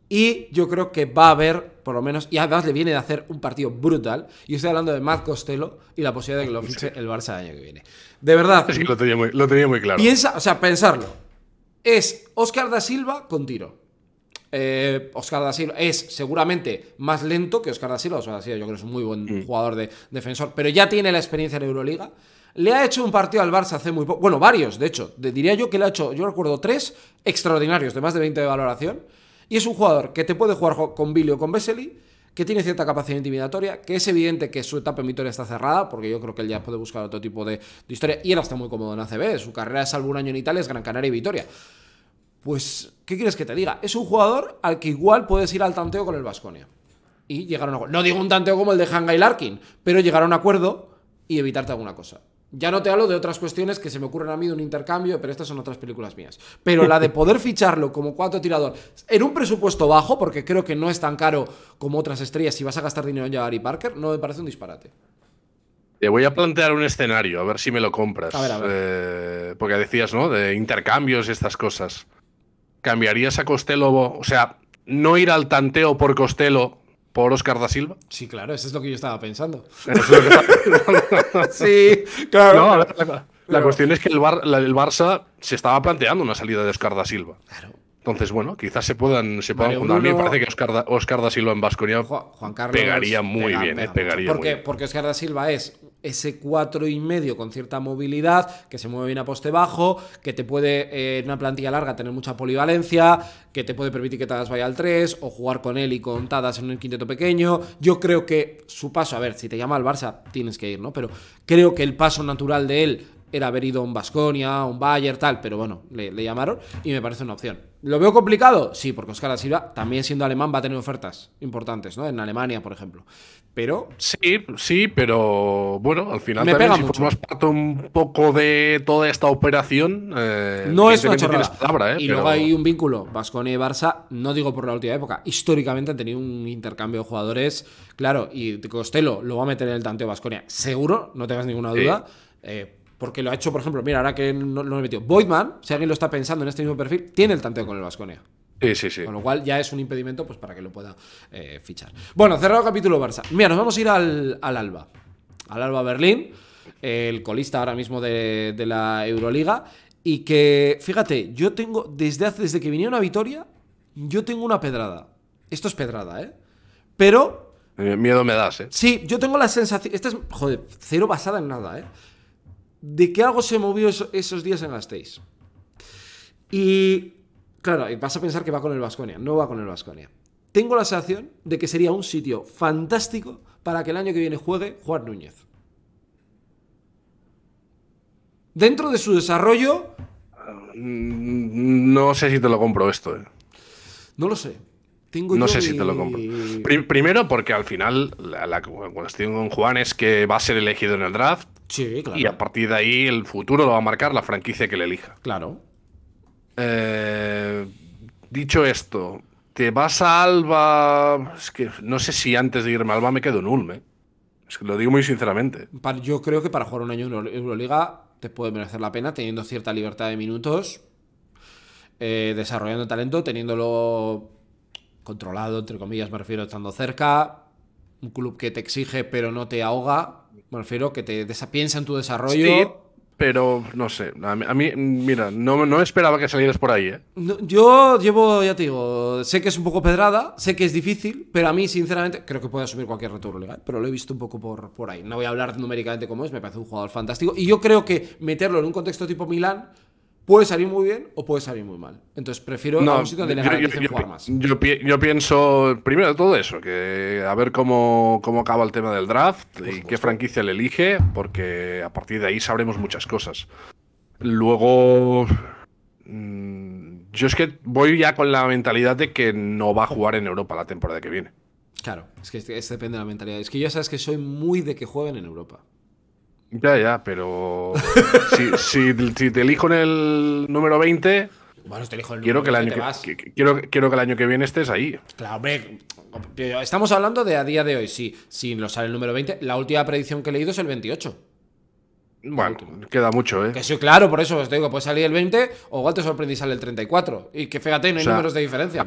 Y yo creo que va a haber, por lo menos, y además le viene de hacer un partido brutal. Y estoy hablando de Matt Costello y la posibilidad de que lo [LAUGHS] fiche el Barça el año que viene. De verdad. lo tenía muy, claro. Piensa, o sea, pensarlo. Es Oscar da Silva con tiro. Oscar eh, da es seguramente más lento que Oscar da Silva. Oscar yo creo que es un muy buen mm. jugador de defensor, pero ya tiene la experiencia en Euroliga. Le ha hecho un partido al Barça hace muy poco, bueno, varios, de hecho, diría yo que le ha hecho, yo recuerdo tres extraordinarios de más de 20 de valoración. Y es un jugador que te puede jugar con Billy o con Vesely, que tiene cierta capacidad intimidatoria, que es evidente que su etapa en Vitoria está cerrada, porque yo creo que él ya mm. puede buscar otro tipo de, historia, y él está muy cómodo en ACB, su carrera es un año en Italia, es Gran Canaria y Vitoria. Pues, ¿qué quieres que te diga? Es un jugador al que igual puedes ir al tanteo con el Vasconia. Y llegar a un acuerdo. No digo un tanteo como el de Hanga y Larkin, pero llegar a un acuerdo y evitarte alguna cosa. Ya no te hablo de otras cuestiones que se me ocurren a mí de un intercambio, pero estas son otras películas mías. Pero la de poder ficharlo como cuatro tirador en un presupuesto bajo, porque creo que no es tan caro como otras estrellas si vas a gastar dinero en Jabari Parker, no me parece un disparate. Te voy a plantear un escenario, a ver si me lo compras. Eh, porque decías, ¿no? De intercambios y estas cosas. ¿cambiarías a Costello? O sea, no ir al tanteo por Costello por Oscar da Silva. Sí, claro, eso es lo que yo estaba pensando. [LAUGHS] sí, claro. la, cuestión es que el, Barça se estaba planteando una salida de Oscar da Silva. Claro. Entonces, bueno, quizás se puedan, se puedan juntar. A mí me parece que Oscar da, da Silva en Vasconia pegaría muy bien, ¿eh? pegaría porque, muy Porque Oscar da Silva es ese medio con cierta movilidad, que se mueve bien a poste bajo, que te puede eh, en una plantilla larga tener mucha polivalencia, que te puede permitir que Tadas vaya al 3 o jugar con él y con Tadas en un quinteto pequeño. Yo creo que su paso, a ver, si te llama al Barça tienes que ir, ¿no? Pero creo que el paso natural de él era haber ido a un Basconia, a un Bayern, tal, pero bueno, le, llamaron y me parece una opción. ¿Lo veo complicado? Sí, porque Oscar Asilva también siendo alemán, va a tener ofertas importantes, ¿no? En Alemania, por ejemplo pero... Sí, sí, pero bueno, al final me también, pega si formas parte un poco de toda esta operación... Eh, no es una Palabra, eh, y luego hay un vínculo, Vasconia y Barça, no digo por la última época, históricamente han tenido un intercambio de jugadores, claro, y Costello lo va a meter en el tanteo Vasconia, seguro, no tengas ninguna duda, eh, porque lo ha hecho, por ejemplo, mira, ahora que lo he metido, Boydman, si alguien lo está pensando en este mismo perfil, tiene el tanteo con el Vasconia. Con lo cual ya es un impedimento pues, para que lo pueda eh, fichar. Bueno, cerrado capítulo Barça. Mira, nos vamos a ir al, Alba. Al Alba Berlín, el colista ahora mismo de, la Euroliga. Y que, fíjate, yo tengo, desde, hace, desde que vinieron a Vitoria, yo tengo una pedrada. Esto es pedrada, ¿eh? Pero... Eh, miedo me das, ¿eh? Sí, yo tengo la sensación... Esta es, joder, cero basada en nada, ¿eh? De que algo se movió esos días en Gasteiz. Y Claro, vas a pensar que va con el Vasconia. No va con el Vasconia. Tengo la sensación de que sería un sitio fantástico para que el año que viene juegue Juan Núñez. Dentro de su desarrollo. Mm, no sé si te lo compro esto. Eh. No lo sé. Tengo no sé si te lo compro. primero, porque al final la, la, cuestión con Juan es que va a ser elegido en el draft. Sí, claro. Y a partir de ahí el futuro lo va a marcar la franquicia que le elija. Claro. Eh, dicho esto, te vas a Alba. Es que no sé si antes de irme a Alba me quedo en Ulme. que lo digo muy sinceramente. Yo creo que para jugar un año en Euroliga te puede merecer la pena teniendo cierta libertad de minutos, eh, desarrollando talento, teniéndolo controlado, entre comillas, me refiero, estando cerca. Un club que te exige pero no te ahoga. Me refiero que te piensa en tu desarrollo pero no sé. A mí, mira, no, no, esperaba que salieras por ahí, ¿eh? yo llevo, ya te digo, sé que es un poco pedrada, sé que es difícil, pero a mí, sinceramente, creo que puede asumir cualquier retorno legal, pero lo he visto un poco por, por ahí. No voy a hablar numéricamente cómo es, me parece un jugador fantástico. Y yo creo que meterlo en un contexto tipo Milán puede salir muy bien o puede salir muy mal. Entonces prefiero no, a un sitio donde yo, le jugar más. Yo, pienso, primero de todo eso, que a ver cómo, cómo acaba el tema del draft y qué franquicia le elige, porque a partir de ahí sabremos muchas cosas. Luego, mm, yo es que voy ya con la mentalidad de que no va a jugar en Europa la temporada que viene. Claro, es que es, este depende de la mentalidad. Es que ya sabes que soy muy de que jueguen en Europa. Ya, ya, pero [LAUGHS] si, si, te elijo en el número 20, bueno, te elijo el número quiero, que el quiero, que el año que viene estés ahí. Claro, hombre, estamos hablando de a día de hoy, sí. Si nos sale el número 20, la última predicción que he leído es el 28. Bueno, queda mucho, ¿eh? Que sí, claro, por eso os digo, puede salir el 20 o igual te y sale el 34. Y que fíjate, no hay números de diferencia.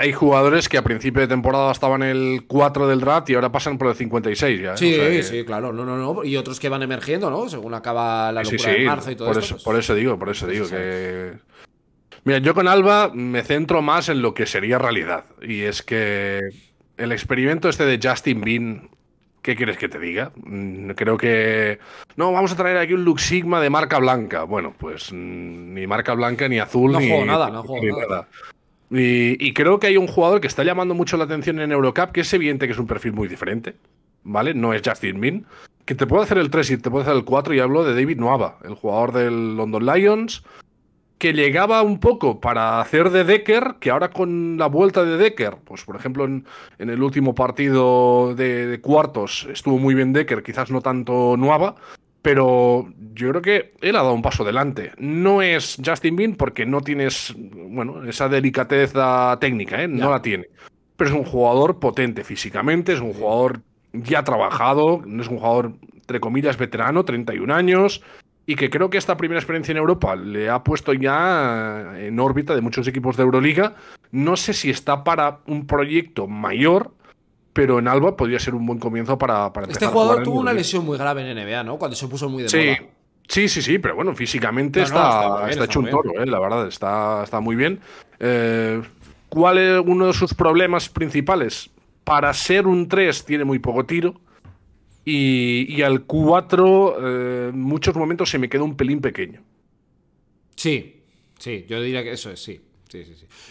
Hay, jugadores que a principio de temporada estaban el 4 del draft y ahora pasan por el 56 ¿eh? Sí, sí, claro, no, Y otros que van emergiendo, ¿no? Según acaba la locura de marzo y todo por Eso, pues Por eso digo, por eso digo que... Mira, yo con Alba me centro más en lo que sería realidad. Y es que el experimento este de Justin Bean ¿Qué quieres que te diga? Mm, creo que. No, vamos a traer aquí un Lux Sigma de marca blanca. Bueno, pues mm, ni marca blanca, ni azul, no Juego nada, no juego nada. Y, creo que hay un jugador que está llamando mucho la atención en Eurocup, que es evidente que es un perfil muy diferente. ¿Vale? No es Justin Min. Que te puede hacer el 3 y te puede hacer el 4. Y hablo de David Noava, el jugador del London Lions, que llegaba un poco para hacer de Decker, que ahora con la vuelta de Decker, pues por ejemplo en, el último partido de, cuartos estuvo muy bien Decker, quizás no tanto Nuava, pero yo creo que él ha dado un paso adelante. No es Justin Bean porque no tienes, bueno, esa delicadeza técnica, ¿eh? no la tiene. Pero es un jugador potente físicamente, es un jugador ya trabajado, es un jugador, entre comillas, veterano, 31 años y que creo que esta primera experiencia en Europa le ha puesto ya en órbita de muchos equipos de Euroliga. No sé si está para un proyecto mayor, pero en Alba podría ser un buen comienzo para, para Este jugador tuvo una lesión muy grave en NBA, ¿no? Cuando se puso muy de sí. Sí, sí, sí, pero bueno, físicamente está, hecho un toro, ¿eh? la verdad, está, está muy bien. Eh, ¿Cuál es uno de sus problemas principales? Para ser un 3 tiene muy poco tiro y, al 4, eh, en muchos momentos se me queda un pelín pequeño. Sí, sí, yo diría que eso es, sí.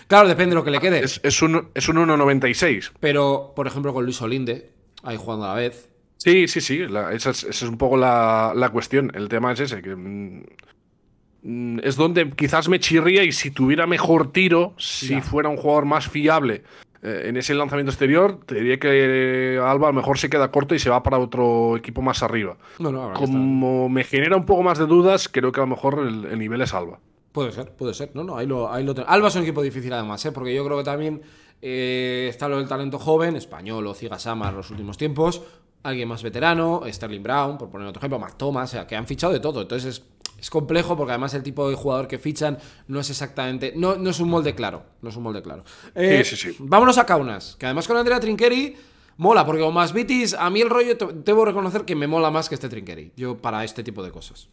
Claro, depende de lo que le ah, quede. Es, un, 1.96. Pero, por ejemplo, con Luis Olinde, ahí jugando a la vez. Sí, sí, sí. esa, es, un poco la, cuestión. El tema es ese, que mm, es donde quizás me chirría y si tuviera mejor tiro, si fuera un jugador más fiable eh, en ese lanzamiento exterior, te diría que eh, Alba a lo mejor se queda corto y se va para otro equipo más arriba. Como me genera un poco más de dudas, creo que a lo mejor el, nivel es Alba. Puede ser, puede ser. No, no, lo, Alba es un equipo difícil además, ¿eh? porque yo creo que también está lo del talento joven, español o Cigasama en los últimos tiempos, alguien más veterano, Sterling Brown, por poner otro ejemplo, más Thomas, que han fichado de todo. Entonces es es complejo porque además el tipo de jugador que fichan no es exactamente. No, no es un molde claro. No es un molde claro. sí, eh, sí, sí. Vámonos a Kaunas, que además con Andrea Trinqueri mola, porque con más bitis, a mí el rollo debo reconocer que me mola más que este Trinqueri. Yo para este tipo de cosas.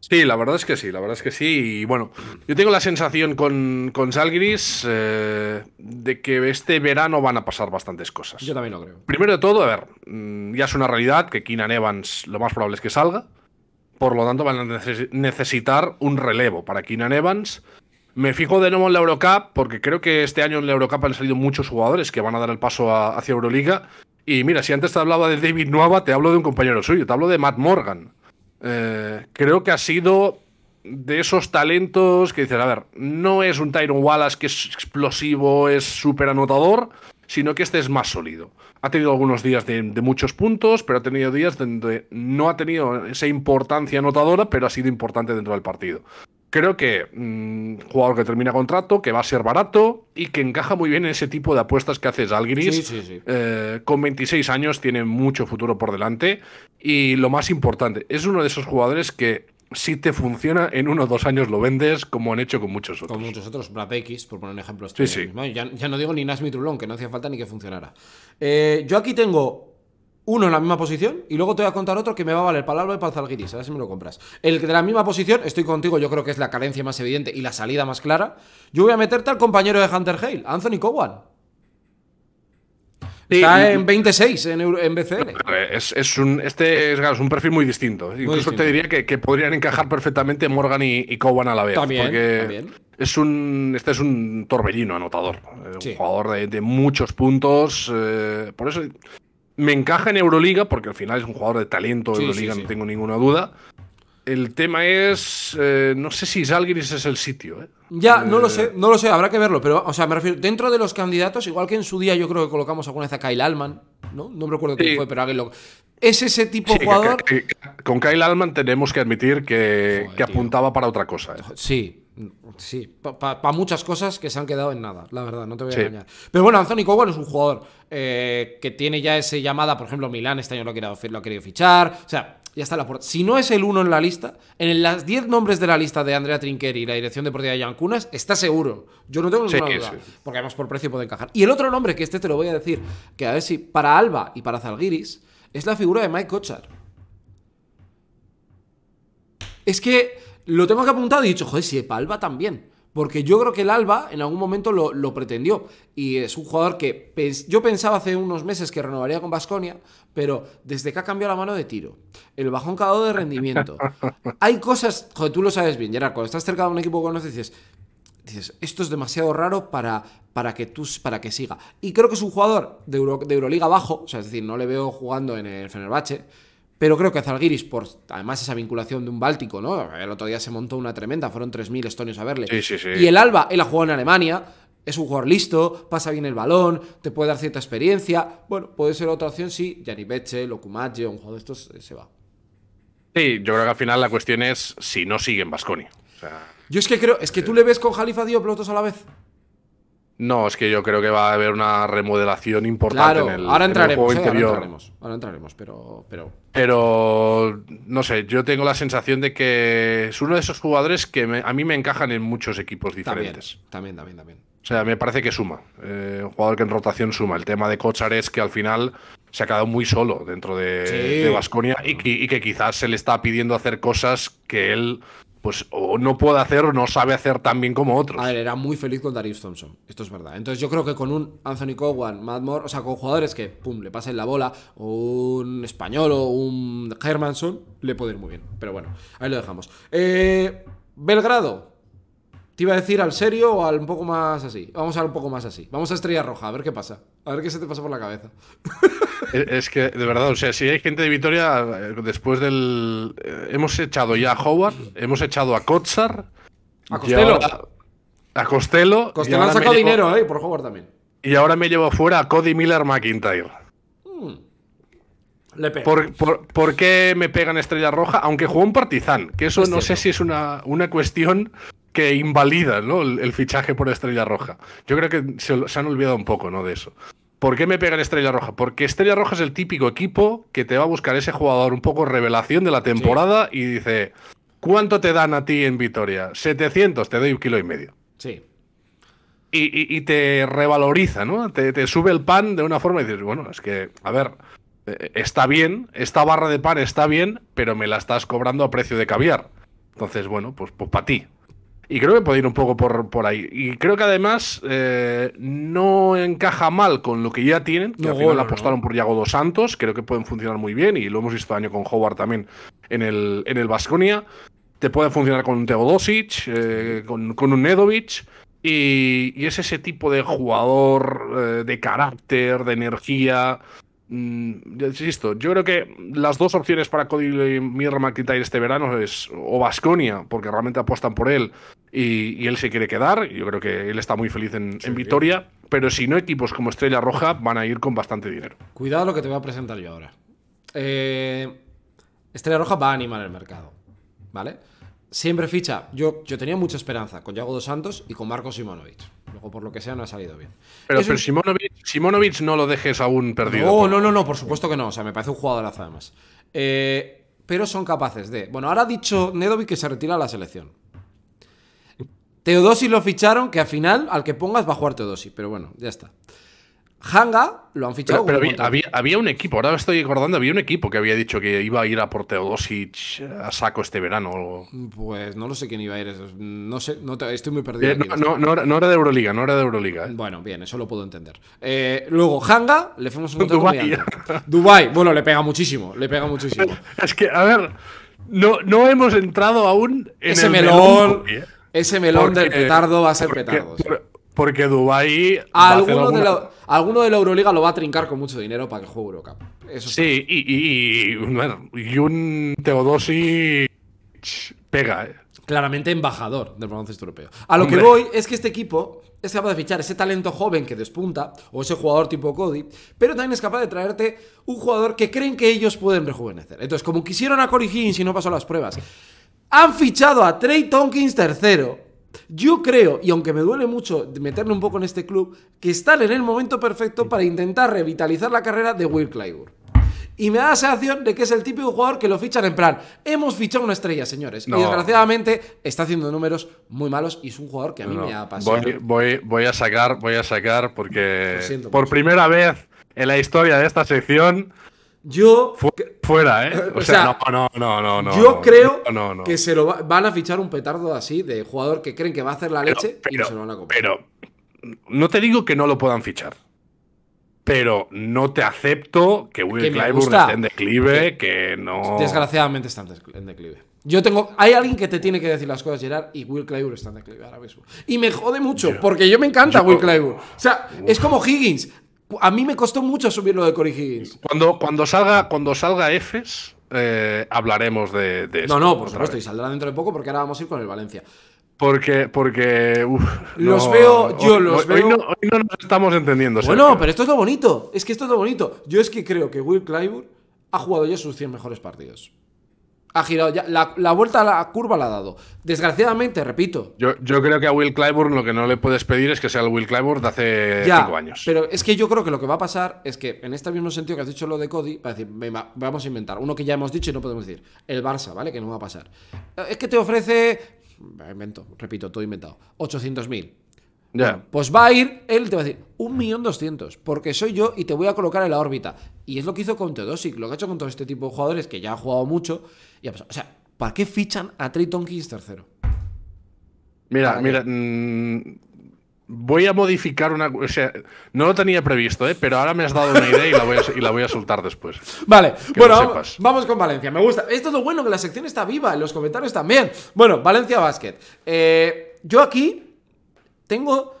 Sí, la verdad es que sí, la verdad es que sí. Y bueno, yo tengo la sensación con, con Salgris eh, de que este verano van a pasar bastantes cosas. Yo también lo creo. Primero de todo, a ver, mm, ya es una realidad que Keenan Evans lo más probable es que salga. Por lo tanto, van a necesitar un relevo para Keenan Evans. Me fijo de nuevo en la Eurocup, porque creo que este año en la Eurocup han salido muchos jugadores que van a dar el paso hacia Euroliga. Y mira, si antes te hablaba de David Nueva, te hablo de un compañero suyo, te hablo de Matt Morgan. Eh, creo que ha sido de esos talentos que dicen, a ver, no es un Tyron Wallace que es explosivo, es súper anotador, sino que este es más sólido. Ha tenido algunos días de, muchos puntos, pero ha tenido días donde no ha tenido esa importancia anotadora, pero ha sido importante dentro del partido. Creo que un mm, jugador que termina contrato, que va a ser barato y que encaja muy bien en ese tipo de apuestas que haces al eh, con 26 años tiene mucho futuro por delante y lo más importante, es uno de esos jugadores que si te funciona, en uno o dos años lo vendes, como han hecho con muchos otros. Con muchos otros, Brad X, por poner un ejemplo. Este ya, no digo ni Nasmi Trulón, que no hacía falta ni que funcionara. Eh, yo aquí tengo uno en la misma posición y luego te voy a contar otro que me va a valer para el y para a ver si me lo compras. El de la misma posición, estoy contigo, yo creo que es la carencia más evidente y la salida más clara. Yo voy a meterte al compañero de Hunter Hale, Anthony Cowan. Está en 26 en, en Es, un, este es, un perfil muy distinto. Incluso te diría que, podrían encajar perfectamente Morgan y, Cowan a la vez. porque Es un, este es un torbellino anotador. Eh, un jugador de, muchos puntos. Eh, por eso me encaja en Euroliga, porque al final es un jugador de talento. Euroliga, no tengo ninguna duda. El tema es, eh, no sé si ese es el sitio. ¿eh? Ya, no lo eh, sé, no lo sé, habrá que verlo, pero, o sea, me refiero, dentro de los candidatos, igual que en su día yo creo que colocamos alguna vez a Kyle Alman, ¿no? No me acuerdo quién fue, pero alguien lo... Es ese tipo de jugador... con Kyle Alman tenemos que admitir que, apuntaba para otra cosa. ¿eh? Sí, sí, para muchas cosas que se han quedado en nada, la verdad, no te voy a engañar. Pero bueno, Anthony Cowan es un jugador que tiene ya ese llamada, por ejemplo, Milán este año lo lo ha querido fichar, o sea, ya está la puerta. Si no es el uno en la lista, en las 10 nombres de la lista de Andrea Trinqueri y la dirección deportiva de Jan está seguro. Yo no tengo ninguna duda. Porque además por precio puede encajar. Y el otro nombre, que este te lo voy a decir, que a ver si para Alba y para Zalgiris, es la figura de Mike Kochar. Es que lo tengo que apuntar y he dicho, joder, si Alba también. Porque yo creo que el Alba en algún momento lo, pretendió. Y es un jugador que yo pensaba hace unos meses que renovaría con Vasconia, pero desde que ha cambiado la mano de tiro, el bajón cada de rendimiento. [LAUGHS] Hay cosas, joder, tú lo sabes bien, Gerard, cuando estás cerca de un equipo que conoces, dices, esto es demasiado raro para, para, que, tú, para que siga. Y creo que es un jugador de, de Euroliga bajo, o sea, es decir, no le veo jugando en el Fenerbahce pero creo que Zalgiris, por además esa vinculación de un Báltico, ¿no? El otro día se montó una tremenda, fueron 3.000 estonios a verle. Y el Alba, él ha jugado en Alemania, es un jugador listo, pasa bien el balón, te puede dar cierta experiencia. Bueno, puede ser otra opción si Gianni Beche, Locumaggio, un juego de estos eh, se va. Sí, yo creo que al final la cuestión es si no siguen Basconi. yo es que creo, es que tú le ves con Jalifa Diop los a la vez. No, es que yo creo que va a haber una remodelación importante en, el, ahora juego eh, interior. ahora entraremos, ahora entraremos, pero, pero. no sé, yo tengo la sensación de que es uno de esos jugadores que a mí me encajan en muchos equipos diferentes. También, también, también. O sea, me parece que suma. Eh, un jugador que en rotación suma. El tema de Kochar es que al final se ha quedado muy solo dentro de Vasconia y que quizás se le está pidiendo hacer cosas que él pues o no puede hacer o no sabe hacer tan bien como otros. A ver, era muy feliz con Darius Thompson, esto es verdad. Entonces yo creo que con un Anthony Cowan, Matt Moore, o sea, con jugadores que, pum, le pasen la bola, o un español o un Hermanson, le puede ir muy bien. Pero bueno, ahí lo dejamos. Eh, Belgrado, te iba a decir al serio o al un poco más así. Vamos a un poco más así. Vamos a Estrella Roja, a ver qué pasa. A ver qué se te pasa por la cabeza. [LAUGHS] Es que, de verdad, o sea, si hay gente de Vitoria, eh, después del. Eh, hemos echado ya a Howard, hemos echado a Kotzar. A Costello. a Costello. Costello han sacado dinero, ¿eh? Por Howard también. Y ahora me llevo fuera a Cody Miller McIntyre. Hmm. Le por, por, qué me pegan Estrella Roja? Aunque jugó un partizán, que eso no sé si es una, una cuestión invalida ¿no? el, fichaje por Estrella Roja. Yo creo que se, han olvidado un poco ¿no? de eso. ¿Por qué me pegan Estrella Roja? Porque Estrella Roja es el típico equipo que te va a buscar ese jugador un poco revelación de la temporada y dice, ¿cuánto te dan a ti en Vitoria? 700, te doy un kilo y medio. Sí. Y, te revaloriza, ¿no? Te, sube el pan de una forma y dices, bueno, es que, a ver, eh, está bien, esta barra de pan está bien, pero me la estás cobrando a precio de caviar. Entonces, bueno, pues, pues para ti. Y creo que puede ir un poco por, por ahí. Y creo que además eh, no encaja mal con lo que ya tienen, que apostaron por Yago dos Santos, creo que pueden funcionar muy bien, y lo hemos visto este año con Howard también en el, en el Basconia. Te puede funcionar con un Teodosic, eh, con, un Nedovic. Y, es ese tipo de jugador eh, de carácter, de energía, yo mm, insisto, yo creo que las dos opciones para Cody Mirra McIntyre este verano es o Basconia, porque realmente apuestan por él y, él se quiere quedar. Yo creo que él está muy feliz en, Vitoria, pero si no, equipos como Estrella Roja van a ir con bastante dinero. Cuidado lo que te voy a presentar yo ahora. Eh, Estrella Roja va a animar el mercado, ¿vale? siempre ficha. Yo, yo tenía mucha esperanza con Yago dos Santos y con Marco Simonovic. Luego, por lo que sea, no ha salido bien. Pero, Simonovic, no lo dejes aún perdido. No, no, no, no, por supuesto que no. O sea, me parece un jugadorazo además. Eh, pero son capaces de. Bueno, ahora ha dicho Nedovic que se retira a la selección. Teodosi lo ficharon, que al final, al que pongas, va a jugar Teodosi. Pero bueno, ya está. Hanga lo han fichado. Pero, había, un equipo, ahora estoy acordando, había un equipo que había dicho que iba a ir a Porteodosic eh, a saco este verano. algo. Pues no lo sé quién iba a ir. No sé, no estoy muy perdido. Eh, no, era, de Euroliga, no era de Euroliga. Eh. Bueno, bien, eso lo puedo entender. luego, Hanga, le fuimos un Dubai. Dubai, bueno, le pega muchísimo, le pega muchísimo. [LAUGHS] es que, a ver, no, no hemos entrado aún en ese el melón. ese melón de del petardo va a ser petardo. Porque Dubai alguno, de la, Euroliga lo va a trincar con mucho dinero para que juegue Eurocup. Eso sí, y, y, y, bueno, y, un Teodosi pega, eh. Claramente embajador del baloncesto europeo. A lo que voy es que este equipo es capaz de fichar ese talento joven que despunta, o ese jugador tipo Cody, pero también es capaz de traerte un jugador que creen que ellos pueden rejuvenecer. Entonces, como quisieron a Cory si y no pasó las pruebas, han fichado a Trey Tonkins tercero, yo creo, y aunque me duele mucho meterme un poco en este club, que están en el momento perfecto para intentar revitalizar la carrera de Will Clyburn. Y me da la sensación de que es el típico jugador que lo fichan en plan, hemos fichado una estrella, señores. Y desgraciadamente está haciendo números muy malos y es un jugador que a mí me ha pasado. Voy, a sacar, voy a sacar porque por primera vez en la historia de esta sección yo. Fuera, ¿eh? [LAUGHS] O, sea, no, no, no, no. Yo creo que se lo van a fichar un petardo así de jugador que creen que va a hacer la leche pero, se lo van a comprar. Pero no te digo que no lo puedan fichar. Pero no te acepto que Will Clyburn esté en declive, que no. Desgraciadamente está en declive. Yo tengo. Hay alguien que te tiene que decir las cosas, Gerard, y Will Clyburn está en declive Y me jode mucho, porque yo me encanta Will Clyburn. O sea, es como Higgins. A mí me costó mucho subir lo de Corey Higgins. Cuando, cuando salga, cuando salga Fs, eh, hablaremos de, No, no, por supuesto, y saldrá dentro de poco porque ahora vamos a ir con el Valencia. Porque, porque. los veo, yo los No, hoy no, nos estamos entendiendo. Bueno, pero esto es lo bonito. Es que esto es lo bonito. Yo es que creo que Will Clyburn ha jugado ya sus 100 mejores partidos. Ha girado ya. La, vuelta a la curva la ha dado. Desgraciadamente, repito. Yo, creo que a Will Clyburn lo que no le puedes pedir es que sea el Will Clyburn de hace 5 cinco años. Pero es que yo creo que lo que va a pasar es que, en este mismo sentido que has dicho lo de Cody, va decir, vamos a inventar uno que ya hemos dicho y no podemos decir. El Barça, ¿vale? Que no va a pasar. Eh, es que te ofrece. Invento, repito, todo inventado. 800.000. Ya. pues va a ir, él te va a decir, 1.200.000, porque soy yo y te voy a colocar en la órbita. Y es lo que hizo con Teodosic, lo que ha hecho con todo este tipo de jugadores que ya ha jugado mucho o sea, ¿para qué fichan a Triton Tonkins tercero? Mira, mira, mm, voy a modificar una. O sea, no lo tenía previsto, ¿eh? pero ahora me has dado una idea y la voy a, soltar después. [LAUGHS] Vale, bueno, vamos, con Valencia. Me gusta. Esto es lo bueno, que la sección está viva, en los comentarios también. Bueno, Valencia Basket. Eh, yo aquí tengo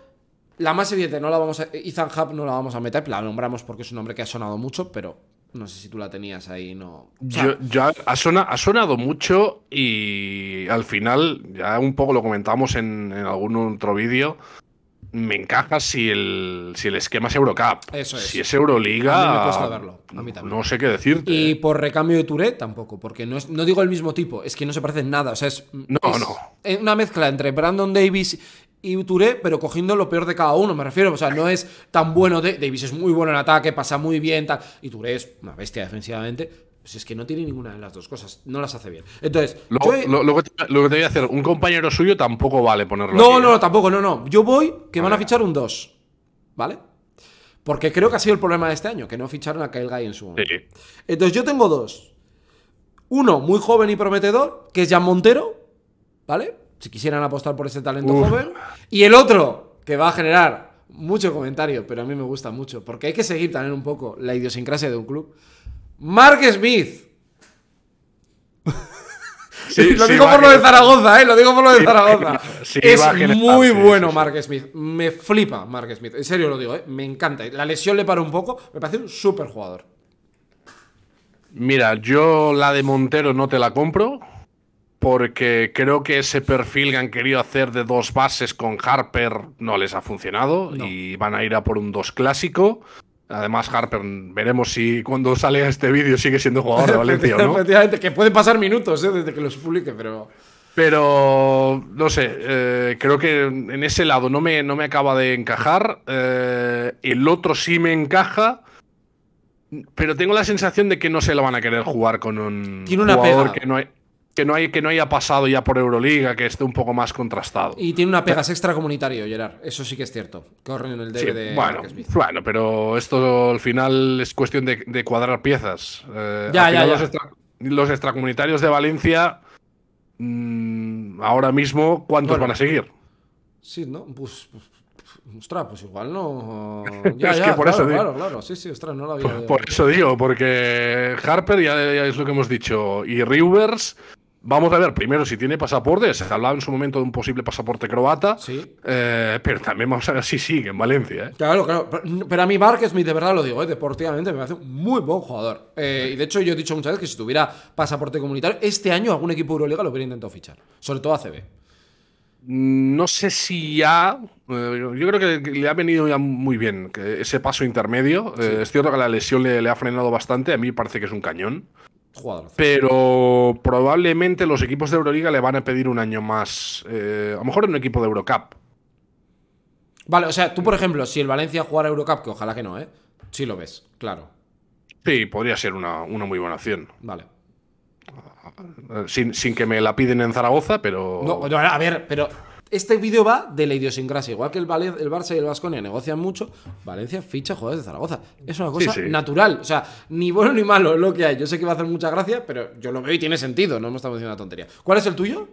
la más evidente, no la vamos a. Ethan Hub no la vamos a meter, la nombramos porque es un nombre que ha sonado mucho, pero no sé si tú la tenías ahí, no. ha, sonado mucho y al final, ya un poco lo comentamos en, algún otro vídeo. Me encaja si el, esquema es Eurocup. Si es Euroliga. No sé qué decirte. Y por recambio de Touré tampoco, porque no, digo el mismo tipo, es que no se parecen nada. O sea, es. No, es Una mezcla entre Brandon Davis y Touré, pero cogiendo lo peor de cada uno, me refiero. O sea, no es tan bueno. De, Davis es muy bueno en ataque, pasa muy bien, Y Touré es una bestia defensivamente. Pues es que no tiene ninguna de las dos cosas, no las hace bien. Entonces, lo, que te, voy a hacer, un compañero suyo tampoco vale ponerlo. No, ¿eh? no, tampoco, no, no. Yo voy que van a fichar un 2, ¿vale? Porque creo que ha sido el problema de este año, que no ficharon a Kyle Guy en su momento. Entonces, yo tengo dos. Uno muy joven y prometedor, que es Jan Montero, ¿vale? si quisieran apostar por ese talento joven. Y el otro, que va a generar mucho comentario, pero a mí me gusta mucho, porque hay que seguir también un poco la idiosincrasia de un club. Mark Smith. [LAUGHS] lo digo por lo de Zaragoza, ¿eh? Lo digo por lo de Zaragoza. [LAUGHS] es muy bueno Mark Smith. Me flipa Mark Smith. En serio lo digo, eh, Me encanta. La lesión le para un poco. Me parece un super jugador. Mira, yo la de Montero no te la compro porque creo que ese perfil que han querido hacer de dos bases con Harper no les ha funcionado y van a ir a por un dos clásico. Además, Harper, veremos si cuando sale este vídeo sigue siendo jugador de [LAUGHS] Valencia. ¿no? Efectivamente, que pueden pasar minutos ¿eh? desde que los publique, pero. Pero no sé, eh, creo que en ese lado no me, no me acaba de encajar. Eh, el otro sí me encaja. Pero tengo la sensación de que no se lo van a querer jugar con un jugador que no que no, hay, que no haya pasado ya por Euroliga, que esté un poco más contrastado. Y tiene una pegas extracomunitario, Gerard. Eso sí que es cierto. Corren en el debe de bueno, bueno, pero esto al final es cuestión de, cuadrar piezas. Eh, ya, ya, Los, los, extracomunitarios de Valencia, mm, ahora mismo, ¿cuántos van a seguir? Sí, ¿no? Pues, pues, pues ostras, pues igual no. [LAUGHS] Ya, por claro, eso digo. Claro, sí, sí, ostras, no lo había. Por, eso digo, porque Harper ya, es lo que hemos dicho. Y Rivers Vamos a ver primero si tiene pasaporte. Se hablaba en su momento de un posible pasaporte croata. Sí. Eh, pero también vamos a ver si sigue en Valencia. ¿eh? Claro, claro. Pero a mí márquez de verdad lo digo, ¿eh? deportivamente me parece un muy buen jugador. Eh, y de hecho, yo he dicho muchas veces que si tuviera pasaporte comunitario, este año algún equipo de Euroliga lo hubiera intentado fichar. Sobre todo ACB. No sé si ya. Yo creo que le ha venido ya muy bien ese paso intermedio. es cierto que la lesión le, le ha frenado bastante. A mí parece que es un cañón. Jugador. Pero probablemente los equipos de Euroliga le van a pedir un año más. Eh, a lo mejor en un equipo de Eurocup. Vale, o sea, tú, por ejemplo, si el Valencia jugara Eurocup, que ojalá que no, ¿eh? Sí lo ves, claro. Sí, podría ser una, muy buena acción. Vale. Ah, sin, que me la piden en Zaragoza, pero. no, a ver, pero este vídeo va de la idiosincrasia. Igual que el, el Barça y el Vasconia negocian mucho, Valencia ficha jugadores de Zaragoza. Es una cosa natural. O sea, ni bueno ni malo es lo que hay. Yo sé que va a hacer mucha gracia, pero yo lo veo y tiene sentido. No me estamos diciendo una tontería. ¿Cuál es el tuyo?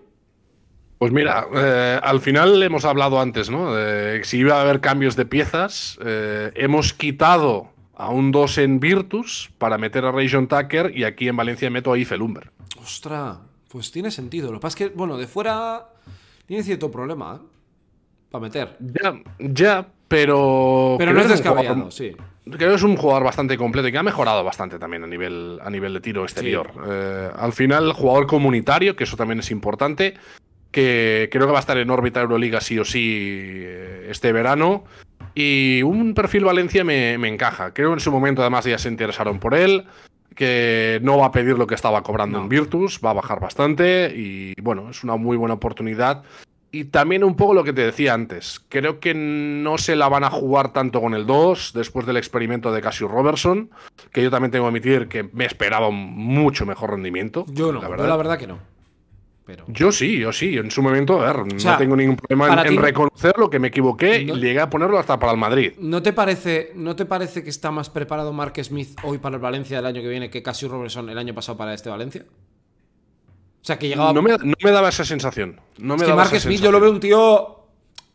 Pues mira, eh, al final hemos hablado antes, ¿no? si iba a haber cambios de piezas, eh, hemos quitado a un 2 en Virtus para meter a Ray Tucker y aquí en Valencia meto a Ifelumber. Lumber. Ostras, pues tiene sentido. Lo que pasa es que, bueno, de fuera tiene cierto problema, ¿eh? Para meter. Ya, ya, pero. Pero no es descabellado, sí. Creo que es un jugador bastante completo y que ha mejorado bastante también a nivel, a nivel de tiro exterior. Eh, al final, jugador comunitario, que eso también es importante, que creo que va a estar en órbita Euroliga sí o sí eh, este verano. Y un perfil Valencia me, me encaja. Creo que en su momento además ya se interesaron por él que no va a pedir lo que estaba cobrando en Virtus, va a bajar bastante y bueno, es una muy buena oportunidad. Y también un poco lo que te decía antes, creo que no se la van a jugar tanto con el 2 después del experimento de Cassius Robertson, que yo también tengo que admitir que me esperaba un mucho mejor rendimiento. Yo no, la verdad, la verdad que no. Yo sí, yo sí. En su momento, a ver, no tengo ningún problema en, reconocer lo que me equivoqué y llegué a ponerlo hasta para el Madrid. ¿No te, parece, ¿No te parece que está más preparado Mark Smith hoy para el Valencia del año que viene que Cassius Robertson el año pasado para este Valencia? O sea, que llegaba. No me, daba esa sensación. No me Mark Smith yo lo veo un tío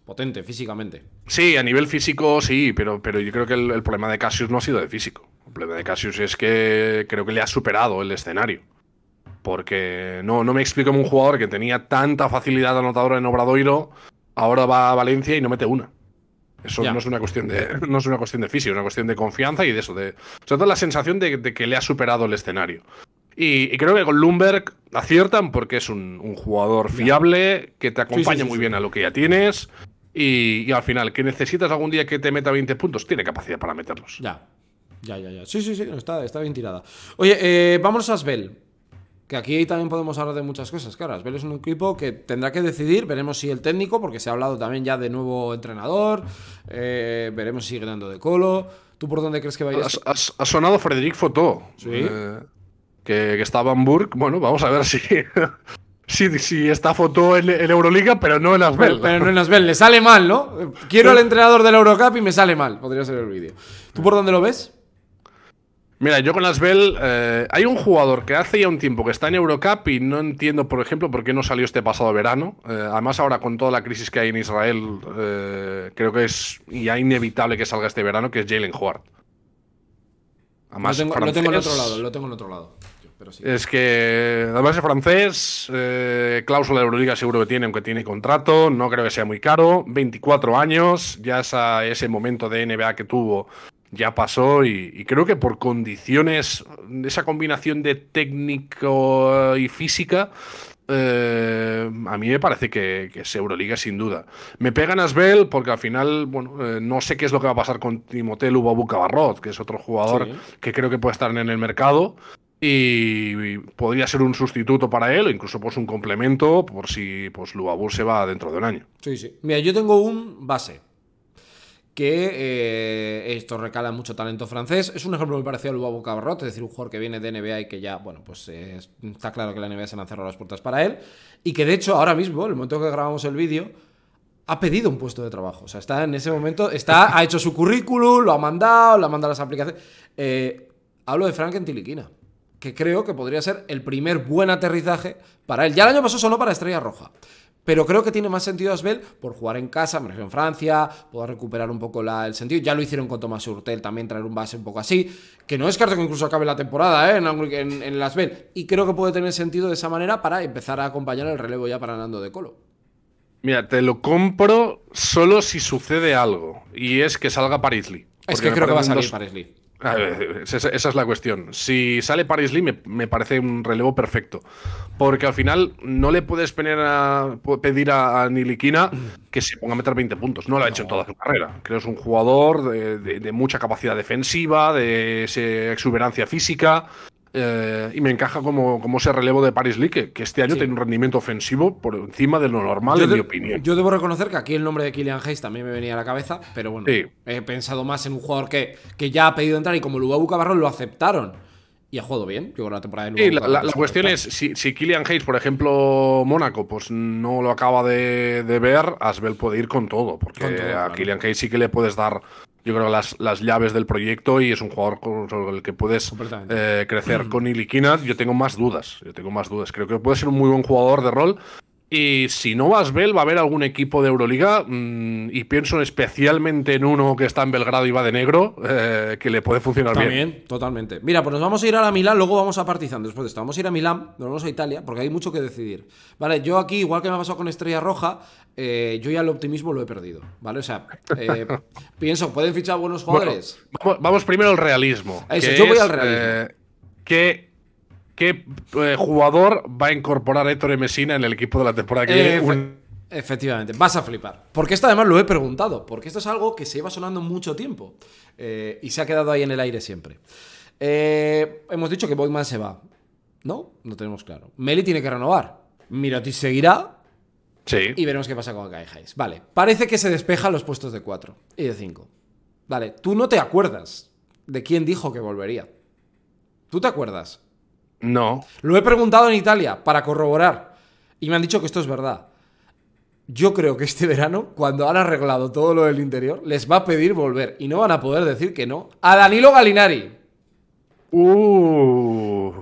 potente físicamente. Sí, a nivel físico sí, pero, pero yo creo que el, el problema de Cassius no ha sido de físico. El problema de Cassius es que creo que le ha superado el escenario. Porque no, no me explico un jugador que tenía tanta facilidad anotadora en Obradoiro, ahora va a Valencia y no mete una. Eso no es una cuestión de [LAUGHS] no es una cuestión de físico, una cuestión de confianza y de eso, de sobre todo la sensación de, que le ha superado el escenario. Y, creo que con Lumberg aciertan porque es un, jugador fiable, que te acompaña muy bien a lo que ya tienes. Y, al final, que necesitas algún día que te meta 20 puntos, tiene capacidad para meterlos. Ya, ya, ya, ya. Sí, sí, sí, está, está bien tirada. Oye, eh, vamos a Asbel que aquí también podemos hablar de muchas cosas, claro. Asbel es un equipo que tendrá que decidir, veremos si el técnico, porque se ha hablado también ya de nuevo entrenador, eh, veremos si sigue de colo. ¿Tú por dónde crees que vayas? Ha sonado Frederic Fotó, ¿Sí? Eh, que, que, estaba en Burg. Bueno, vamos a ver si, [LAUGHS] si está Fotó en, Euroliga, pero no en Asbel. Pero, no en Asbel, le sale mal, ¿no? Quiero al entrenador del Eurocup y me sale mal, podría ser el vídeo. ¿Tú por dónde lo ves? Mira, yo con Asbel, eh, hay un jugador que hace ya un tiempo que está en Eurocup y no entiendo, por ejemplo, por qué no salió este pasado verano. Eh, además, ahora con toda la crisis que hay en Israel, eh, creo que es ya inevitable que salga este verano, que es Jalen Howard. lo tengo, en otro lado, lo tengo en otro lado. Es que además es francés, cláusula de Euroliga seguro que tiene, aunque tiene contrato, no creo que sea muy caro, 24 años, ya es ese momento de NBA que tuvo ya pasó y, creo que por condiciones, esa combinación de técnico y física, eh, a mí me parece que, es Euroliga sin duda. Me pegan a Asbel porque al final, bueno, eh, no sé qué es lo que va a pasar con Timotel Lubabu Cabarrot, que es otro jugador que creo que puede estar en el mercado. Y, podría ser un sustituto para él, o incluso pues un complemento por si pues se va dentro de un año. Sí, sí. Mira, yo tengo un base que eh, esto recala mucho talento francés. Es un ejemplo muy parecido al Luba Cabarrot, es decir, un jugador que viene de NBA y que ya, bueno, pues eh, está claro que la NBA se han cerrado las puertas para él. Y que de hecho, ahora mismo, en el momento que grabamos el vídeo, ha pedido un puesto de trabajo. O sea, está en ese momento, está, ha hecho su currículum, lo ha mandado, lo ha mandado las aplicaciones. Eh, hablo de Frank Tiliquina, que creo que podría ser el primer buen aterrizaje para él. Ya el año pasado solo para Estrella Roja. Pero creo que tiene más sentido Asbel por jugar en casa, me en Francia, poder recuperar un poco el sentido. Ya lo hicieron con Tomás Hurtel también, traer un base un poco así. Que no es que incluso acabe la temporada ¿eh? en, en, Asbel. Y creo que puede tener sentido de esa manera para empezar a acompañar el relevo ya para Nando de Colo. Mira, te lo compro solo si sucede algo. Y es que salga Lee. Es que creo que va a salir dos... Ah. Eh, esa, es la cuestión. Si sale Paris Lee, me, parece un relevo perfecto. Porque al final no le puedes pedir a, pedir a, Niliquina que se ponga a meter 20 puntos. No lo ha hecho en toda su carrera. Creo que es un jugador de, mucha capacidad defensiva, de exuberancia física. Eh, y me encaja como, como ese relevo de Paris League, que, este año tiene un rendimiento ofensivo por encima de lo normal, en mi opinión. Yo debo reconocer que aquí el nombre de Kylian Hayes también me venía a la cabeza, pero bueno, he pensado más en un jugador que, que ya ha pedido entrar y como Lubabu Cabarrón lo aceptaron. Y ha jugado bien, la cuestión es, si, si Hayes, por ejemplo, Mónaco, pues no lo acaba de, ver, Asbel puede ir con todo, porque a Kylian Killian Hayes sí que le puedes dar yo creo, las, las llaves del proyecto y es un jugador con, el que puedes eh, crecer. Con Iliquina yo tengo más dudas, yo tengo más dudas. Creo que puede ser un muy buen jugador de rol, y si no vas Bel, va a haber algún equipo de Euroliga, mm, y pienso especialmente en uno que está en Belgrado y va de negro, eh, que le puede funcionar bien. También, totalmente. Mira, pues nos vamos a ir ahora a Milán, luego vamos a Partizan después de esto. Vamos a ir a Milán, nos vamos a Italia, porque hay mucho que decidir. Vale, yo aquí, igual que me ha pasado con Estrella Roja, eh, yo ya el optimismo lo he perdido, ¿vale? O sea, eh, [LAUGHS] pienso, pueden fichar buenos jugadores. vamos, primero al realismo. Eso, yo voy al realismo. que qué eh, jugador va a incorporar Héctor Messina en el equipo de la temporada que viene. Efectivamente, vas a flipar. Porque esto además lo he preguntado, porque esto es algo que se iba sonando mucho tiempo eh, y se ha quedado ahí en el aire siempre. Eh, hemos dicho que Boydman se va. ¿No? No tenemos claro. Meli tiene que renovar. Miroti seguirá. Sí. Y veremos qué pasa con Kai Vale, parece que se despejan los puestos de 4 y de 5. Vale, tú no te acuerdas de quién dijo que volvería. ¿Tú te acuerdas? No. Lo he preguntado en Italia para corroborar y me han dicho que esto es verdad. Yo creo que este verano, cuando han arreglado todo lo del interior, les va a pedir volver y no van a poder decir que no a Danilo Galinari. Uh.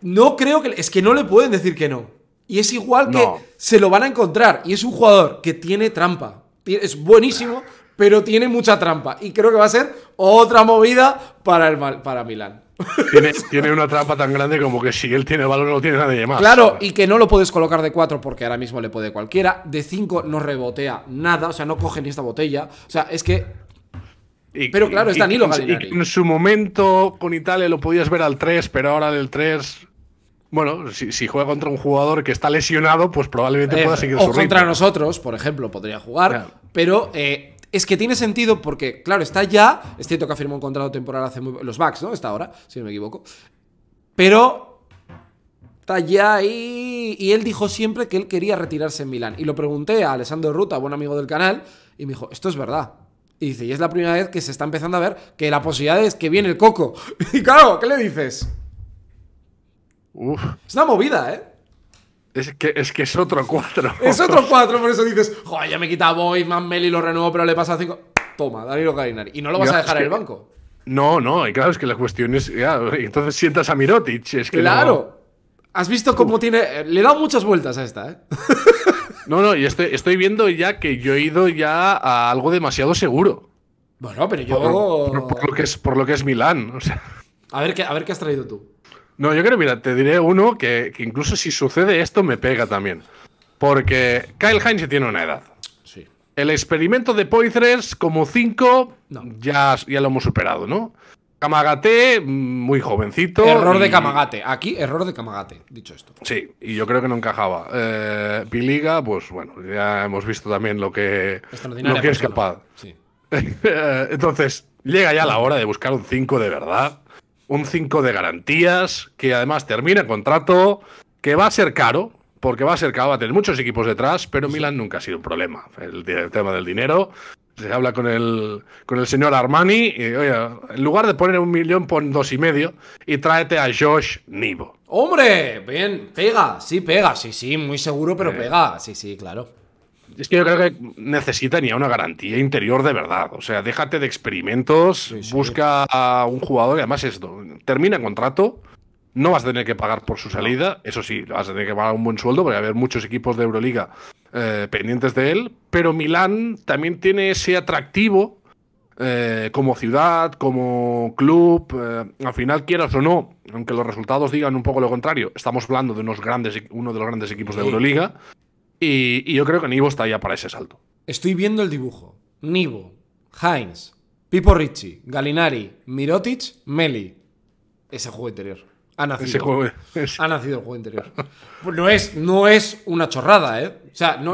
No creo que. Es que no le pueden decir que no. Y es igual que se lo van a encontrar. Y es un jugador que tiene trampa. Es buenísimo, pero tiene mucha trampa. Y creo que va a ser otra movida para, el, para Milán. [LAUGHS] Tiene, una trampa tan grande como que si él tiene valor no tiene nadie más. Claro, y que no lo puedes colocar de 4 porque ahora mismo le puede cualquiera. De 5 no rebotea nada, o sea, no coge ni esta botella. O sea, es que pero claro, es Danilo Gallinari. Y en su momento con Italia lo podías ver al 3, pero ahora del 3. Bueno, si, juega contra un jugador que está lesionado, pues probablemente pueda eh, seguir su ritmo. contra nosotros, por ejemplo, podría jugar. Pero eh, es que tiene sentido porque, claro, está ya, es cierto que firmado un contrato temporal hace muy... Los backs ¿no? Está ahora, si no me equivoco. Pero está ya ahí y él dijo siempre que él quería retirarse en Milán. Y lo pregunté a Alessandro Ruta, buen amigo del canal, y me dijo, esto es verdad. Y dice, y es la primera vez que se está empezando a ver que la posibilidad es que viene el coco. [LAUGHS] Y claro, ¿qué le dices? Uf. Es una movida, ¿eh? Es que, es otro cuatro Es otro [LAUGHS] cuatro por eso dices, joder, ya me quita Boy, Man Meli, lo renuevo, pero le pasa cinco Toma, Danilo Gainari. Y no lo vas a dejar en el banco. No, no, y claro, es que la cuestión es. Ya, entonces sientas a Mirotic. Es que claro. Has visto cómo tiene. Eh, le he dado muchas vueltas a esta, ¿eh? [LAUGHS] no, no, y estoy, viendo ya que yo he ido ya a algo demasiado seguro. Bueno, pero yo. Por, lo, que es, por lo que es Milán, o sea. A ver, a ver qué has traído tú. No, yo creo, mira, te diré uno que, incluso si sucede esto me pega también. Porque Kyle Heinz tiene una edad. Sí. El experimento de Poitres como 5 ya, lo hemos superado, ¿no? Kamagate, muy jovencito. Error de Kamagate. Aquí, error de Kamagate, dicho esto. Sí, y yo creo que no encajaba. Eh, Piliga, pues bueno, ya hemos visto también lo que, lo es capaz. Sí. [LAUGHS] Entonces, llega ya la hora de buscar un 5 de verdad un 5 de garantías, que además termina el contrato, que va a ser caro, porque va a ser caro, va a tener muchos equipos detrás, pero Milan nunca ha sido un problema. El, tema del dinero, se habla con el, con el señor Armani y, en lugar de poner un millón, pon dos y medio y tráete a Josh Nivo. ¡Hombre! Bien, pega, sí, pega, sí, sí, muy seguro, pero eh. pega, sí, sí, claro. Es que yo creo que necesitan ya una garantía interior de verdad. O sea, déjate de experimentos, busca a un jugador y además esto, termina contrato, no vas a tener que pagar por su salida, eso sí, vas a tener que pagar un buen sueldo, porque va a haber muchos equipos de Euroliga eh, pendientes de él, pero Milán también tiene ese atractivo eh, como ciudad, como club, eh, al final quieras o no, aunque los resultados digan un poco lo contrario, estamos hablando de unos grandes, uno de los grandes equipos de Euroliga. Y, yo creo que Nivo está ya para ese salto. Estoy viendo el dibujo. Nivo, Heinz, Pipo Ricci, Galinari, Mirotic, Meli. Ese juego interior. Ha nacido. Ha nacido el juego interior. Pues no es, no es una chorrada, ¿eh? O sea, no,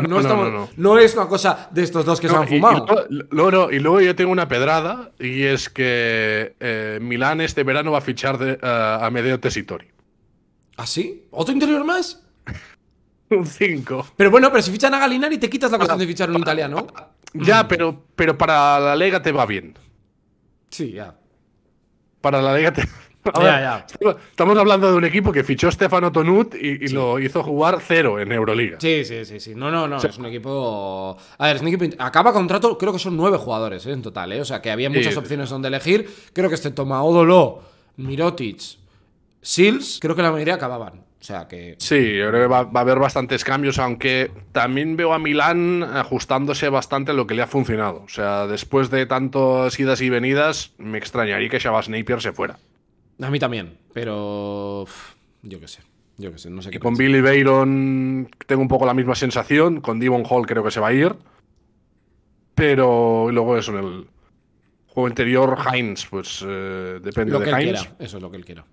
es una cosa de estos dos que se han fumado. Y, luego, yo tengo una pedrada y es que eh, Milán este verano va a fichar eh, a Medeo Tesitori. ¿Ah, sí? ¿Otro interior más? un 5. Pero bueno, pero si fichan a Galinari te quitas la cuestión de fichar un italiano. Ya, pero, pero para la Lega te va bien. Sí, ya. Para la Lega te. [LAUGHS] ya, Estamos hablando de un equipo que fichó Stefano Tonut y, lo hizo jugar cero en Euroliga. Sí, sí, sí, No, no, no. es un equipo. A ver, es un equipo. Acaba contrato, creo que son nueve jugadores eh, en total, eh, O sea que había muchas opciones donde elegir. Creo que este Toma Odolo, Mirotic, Sils, creo que la mayoría acababan. Sí, va, a haber bastantes cambios, aunque también veo a Milán ajustándose bastante a lo que le ha funcionado. O sea, después de tantas idas y venidas, me extrañaría que Shabazz Napier se fuera. A mí también, pero. Yo qué sé. Yo qué sé, no sé qué Con Billy Bayron tengo un poco la misma sensación. Con Devon Hall creo que se va a ir. Pero luego eso, en el juego anterior, Heinz, pues eh, depende que de Eso es lo que él quiera.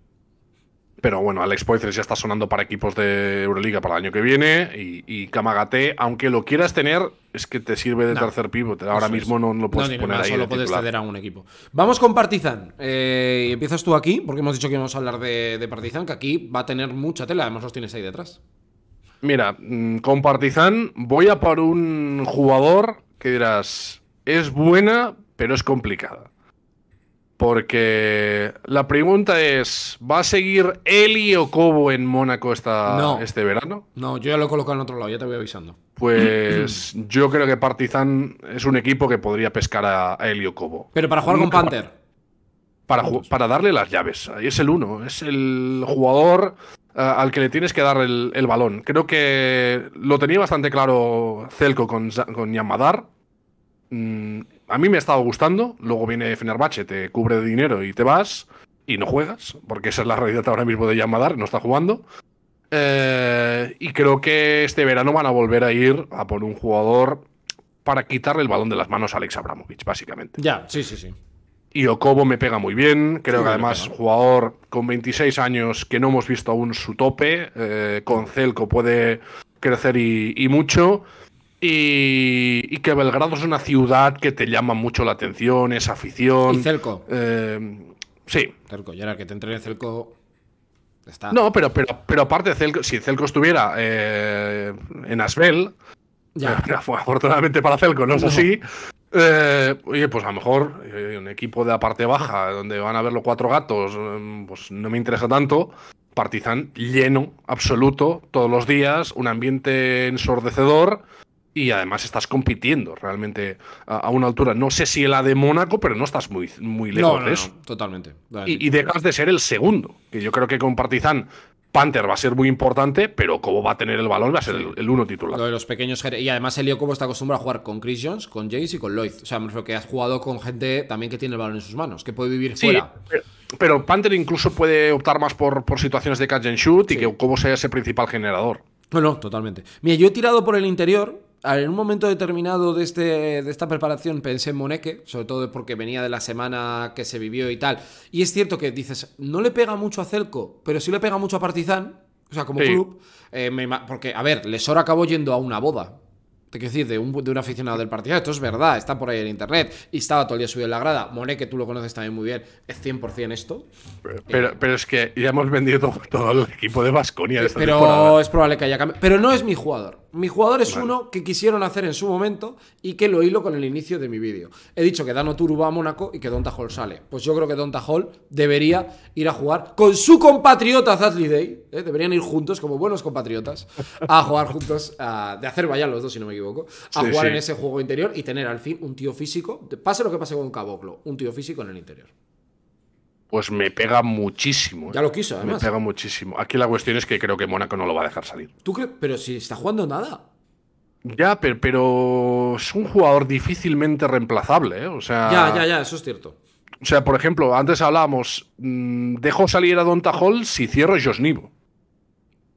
Pero bueno, Alex Poitres ya está sonando para equipos de Euroliga para el año que viene. Y, y Kamagate, aunque lo quieras tener, es que te sirve de tercer pivote. Ahora mismo no, lo puedes poner Solo puedes ceder a un equipo. Vamos con Partizan. Eh, empiezas tú aquí, porque hemos dicho que íbamos a hablar de, de Partizan, que aquí va a tener mucha tela. Además, los tienes ahí detrás. Mira, mm, con Partizan voy a por un jugador que dirás, es buena, pero es complicada. Porque la pregunta es, ¿va a seguir Eli o Cobo en Mónaco esta, este verano? No, yo ya lo he colocado en otro lado, ya te voy avisando. Pues [CLEARS THROAT] yo creo que Partizan es un equipo que podría pescar a, Elio Eli o Cobo. Pero para jugar con Panther. Para, para, darle las llaves. Ahí es el uno, es el jugador eh, al que le tienes que dar el, balón. Creo que lo tenía bastante claro Celco con, Yamadar. Mm, a mí me ha estado gustando. Luego viene Fenerbahce, te cubre de dinero y te vas y no juegas, porque esa es la realidad ahora mismo de Yamadar, no está jugando. Eh, y creo que este verano van a volver a ir a por un jugador para quitarle el balón de las manos a Alex Abramovich, básicamente. Ya, sí, sí, sí. Y Okobo me pega muy bien. Creo que además, jugador con 26 años que no hemos visto aún su tope. Eh, con Celco puede crecer y mucho. Y, que Belgrado es una ciudad que te llama mucho la atención, Esa afición. Y Celco. Eh, sí. Celco, y ahora que te en Celco. No, pero, pero, pero aparte, Celco, si Celco estuviera eh, en Asbel, ya. [LAUGHS] afortunadamente para Celco no es así. Eh, oye, pues a lo mejor un equipo de la parte baja, donde van a ver los cuatro gatos, mm, pues no me interesa tanto. Partizan lleno, absoluto, todos los días, un ambiente ensordecedor y además estás compitiendo realmente a, una altura. No sé si la de Mónaco, pero no estás muy, muy lejos de eso. totalmente. Y, dejas de ser el segundo. Que yo creo que con Partizan. Panther va a ser muy importante, pero cómo va a tener el balón, va a ser el, uno titular. Lo de los pequeños Y además Elio como está acostumbrado a jugar con Chris Jones, con Jace y con Lloyd. O sea, me refiero que has jugado con gente también que tiene el balón en sus manos, que puede vivir fuera. Pero... Panther incluso puede optar más por, por situaciones de catch and shoot y que Cobo sea ese principal generador. bueno totalmente. Mira, yo he tirado por el interior en un momento determinado de, este, de esta preparación pensé en Moneke, sobre todo porque venía de la semana que se vivió y tal. Y es cierto que dices, no le pega mucho a Celco, pero sí le pega mucho a Partizan, o sea, como club. Eh, porque, a ver, Lesor acabó yendo a una boda. Te quiero decir, de un, de un aficionado del Partizan Esto es verdad, está por ahí en internet. Y estaba todo el día subido en la grada. Moné, tú lo conoces también muy bien, es 100% esto. Pero, pero, es que ya hemos vendido todo, el equipo de Basconia. Eh, pero temporada. es probable que haya cambiado. Pero no es mi jugador. Mi jugador es uno que quisieron hacer en su momento y que lo hilo con el inicio de mi vídeo. He dicho que Dano Turu va a Mónaco y que Donta Hall sale. Pues yo creo que Donta Hall debería ir a jugar con su compatriota Zadly Day. ¿eh? Deberían ir juntos, como buenos compatriotas, a jugar juntos, de de Azerbaiyán los dos, si no me equivoco, a jugar en ese juego interior y tener al fin un tío físico. Pase lo que pase con Caboclo, un tío físico en el interior pues me pega muchísimo. ¿eh? Ya lo quiso, además. Me pega muchísimo. Aquí la cuestión es que creo que Mónaco no lo va a dejar salir. ¿Tú crees? Pero si está jugando nada. Ya, pero, es un jugador difícilmente reemplazable, ¿eh? O sea. Ya, ya, ya, eso es cierto. O sea, por ejemplo, antes hablábamos, Dejó mm, dejo salir a Don Tajol si cierro Josnivo.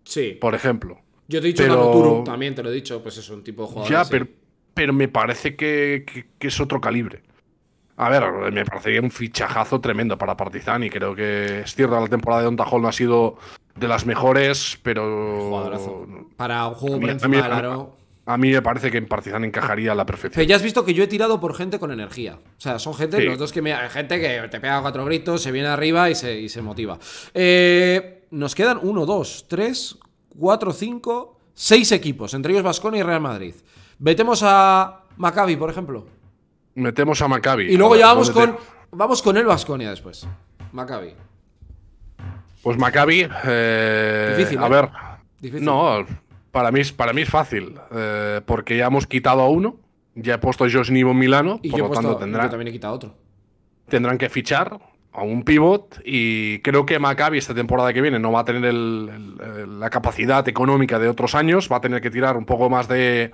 Sí. Por ejemplo. Yo te he dicho también te lo he dicho, pues es un tipo de jugador. Ya, pero, me parece que es otro calibre. A ver, me parecería un fichajazo tremendo para Partizan y creo que es cierto, la temporada de Ontajol no ha sido de las mejores, pero. Para un juego a a mí, me parece que en Partizan encajaría a la perfección. ya has visto que yo he tirado por gente con energía. O sea, son gente, los dos que me. Gente que te pega cuatro gritos, se viene arriba y se, motiva. Eh, nos quedan uno, dos, tres, cuatro, cinco, seis equipos, entre ellos Vascona y Real Madrid. Metemos a Maccabi, por ejemplo. Metemos a Maccabi. Y luego ya vamos con, vamos con el Vasconia después. Maccabi. Pues Maccabi. Eh, Difícil. A ¿eh? ver. No, para mí, para mí es fácil. Eh, porque ya hemos quitado a uno. Ya he puesto a Josh Nivo Milano. Y yo tendrán. también he quitado otro. Tendrán que fichar a un pivot. Y creo que Maccabi esta temporada que viene no va a tener la capacidad económica de otros años. Va a tener que tirar un poco más de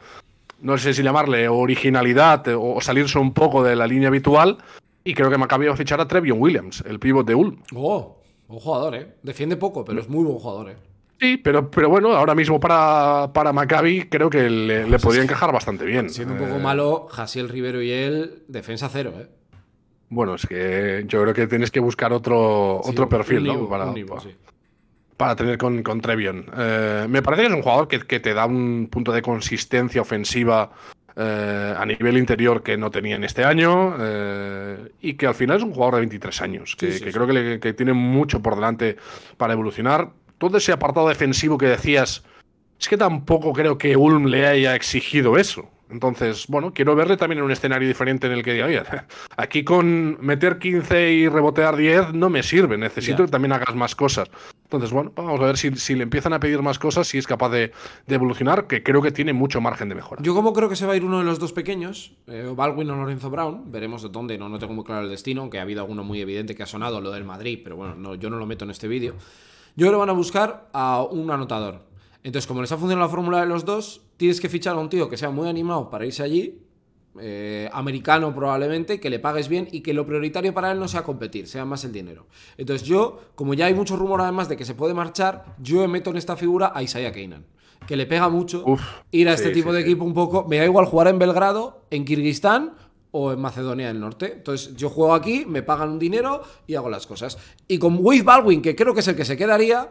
no sé si llamarle originalidad o salirse un poco de la línea habitual. Y creo que Maccabi va a fichar a Trevion Williams, el pívot de Ulm. Oh, buen jugador, ¿eh? Defiende poco, pero es muy buen jugador, ¿eh? Sí, pero, pero bueno, ahora mismo para, para Maccabi creo que le, podía podría encajar bastante bien. Siendo un poco eh, malo, Jasiel Rivero y él, defensa cero, ¿eh? Bueno, es que yo creo que tienes que buscar otro, otro perfil, ¿no? para, para tener con, Trevion. Eh, me parece que es un jugador que, te da un punto de consistencia ofensiva eh, a nivel interior que no tenía en este año eh, y que al final es un jugador de 23 años, que, creo que, tiene mucho por delante para evolucionar. Todo ese apartado defensivo que decías, es que tampoco creo que Ulm le haya exigido eso. Entonces, bueno, quiero verle también en un escenario diferente en el que diga, oye, [LAUGHS] aquí con meter 15 y rebotear 10 no me sirve, necesito que también hagas más cosas. Entonces, bueno, vamos a ver si, le empiezan a pedir más cosas, si es capaz de, evolucionar, que creo que tiene mucho margen de mejora. Yo como creo que se va a ir uno de los dos pequeños, eh, o Baldwin o Lorenzo Brown, veremos de dónde, no, no tengo muy claro el destino, aunque ha habido alguno muy evidente que ha sonado, lo del Madrid, pero bueno, yo no lo meto en este vídeo. Yo lo van a buscar a un anotador. Entonces, como les ha funcionado la fórmula de los dos, tienes que fichar a un tío que sea muy animado para irse allí eh, americano probablemente, que le pagues bien y que lo prioritario para él no sea competir, sea más el dinero. Entonces yo, como ya hay mucho rumor además de que se puede marchar, yo meto en esta figura a Isaiah Keynan, que le pega mucho ir a este tipo de equipo un poco, me da igual jugar en Belgrado, en Kirguistán o en Macedonia del Norte. Entonces yo juego aquí, me pagan un dinero y hago las cosas. Y con Wade Baldwin, que creo que es el que se quedaría,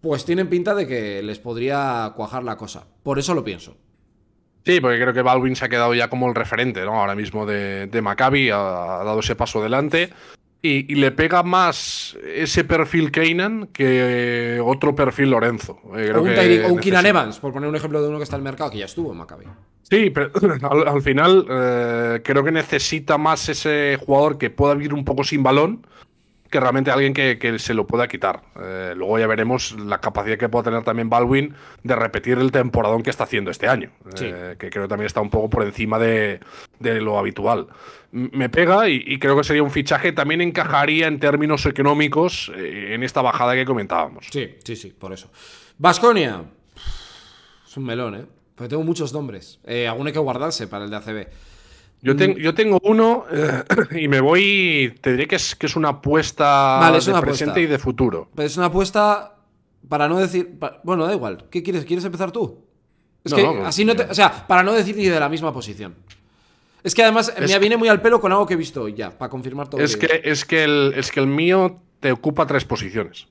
pues tienen pinta de que les podría cuajar la cosa. Por eso lo pienso. Sí, porque creo que Baldwin se ha quedado ya como el referente, ¿no? Ahora mismo de, Maccabi, ha, dado ese paso adelante. Y, le pega más ese perfil Kanan que otro perfil Lorenzo. Eh, o un, Keenan Evans, por poner un ejemplo de uno que está en el mercado, que ya estuvo en Maccabi. Sí, pero [LAUGHS] al, final eh, creo que necesita más ese jugador que pueda vivir un poco sin balón que realmente alguien que, se lo pueda quitar. Eh, luego ya veremos la capacidad que pueda tener también Baldwin de repetir el temporadón que está haciendo este año, eh, que creo que también está un poco por encima de, lo habitual. me pega y, creo que sería un fichaje, también encajaría en términos económicos eh, en esta bajada que comentábamos. Sí, sí, sí, por eso. Vasconia. Es un melón, ¿eh? Pero tengo muchos nombres. aún hay que guardarse para el de ACB. Yo, mm. yo tengo uno eh, [CLEARS THROAT] y me voy. Te diré que es, que es una apuesta de presente y de futuro. es una apuesta para no decir. bueno, da igual. ¿Qué quieres? ¿Quieres empezar tú? Es que así no te, O sea, para no decir ni de la misma posición. Es que además me viene muy al pelo con algo que he visto ya, para confirmar todo. Es que, es, que el, es que el mío te ocupa tres posiciones.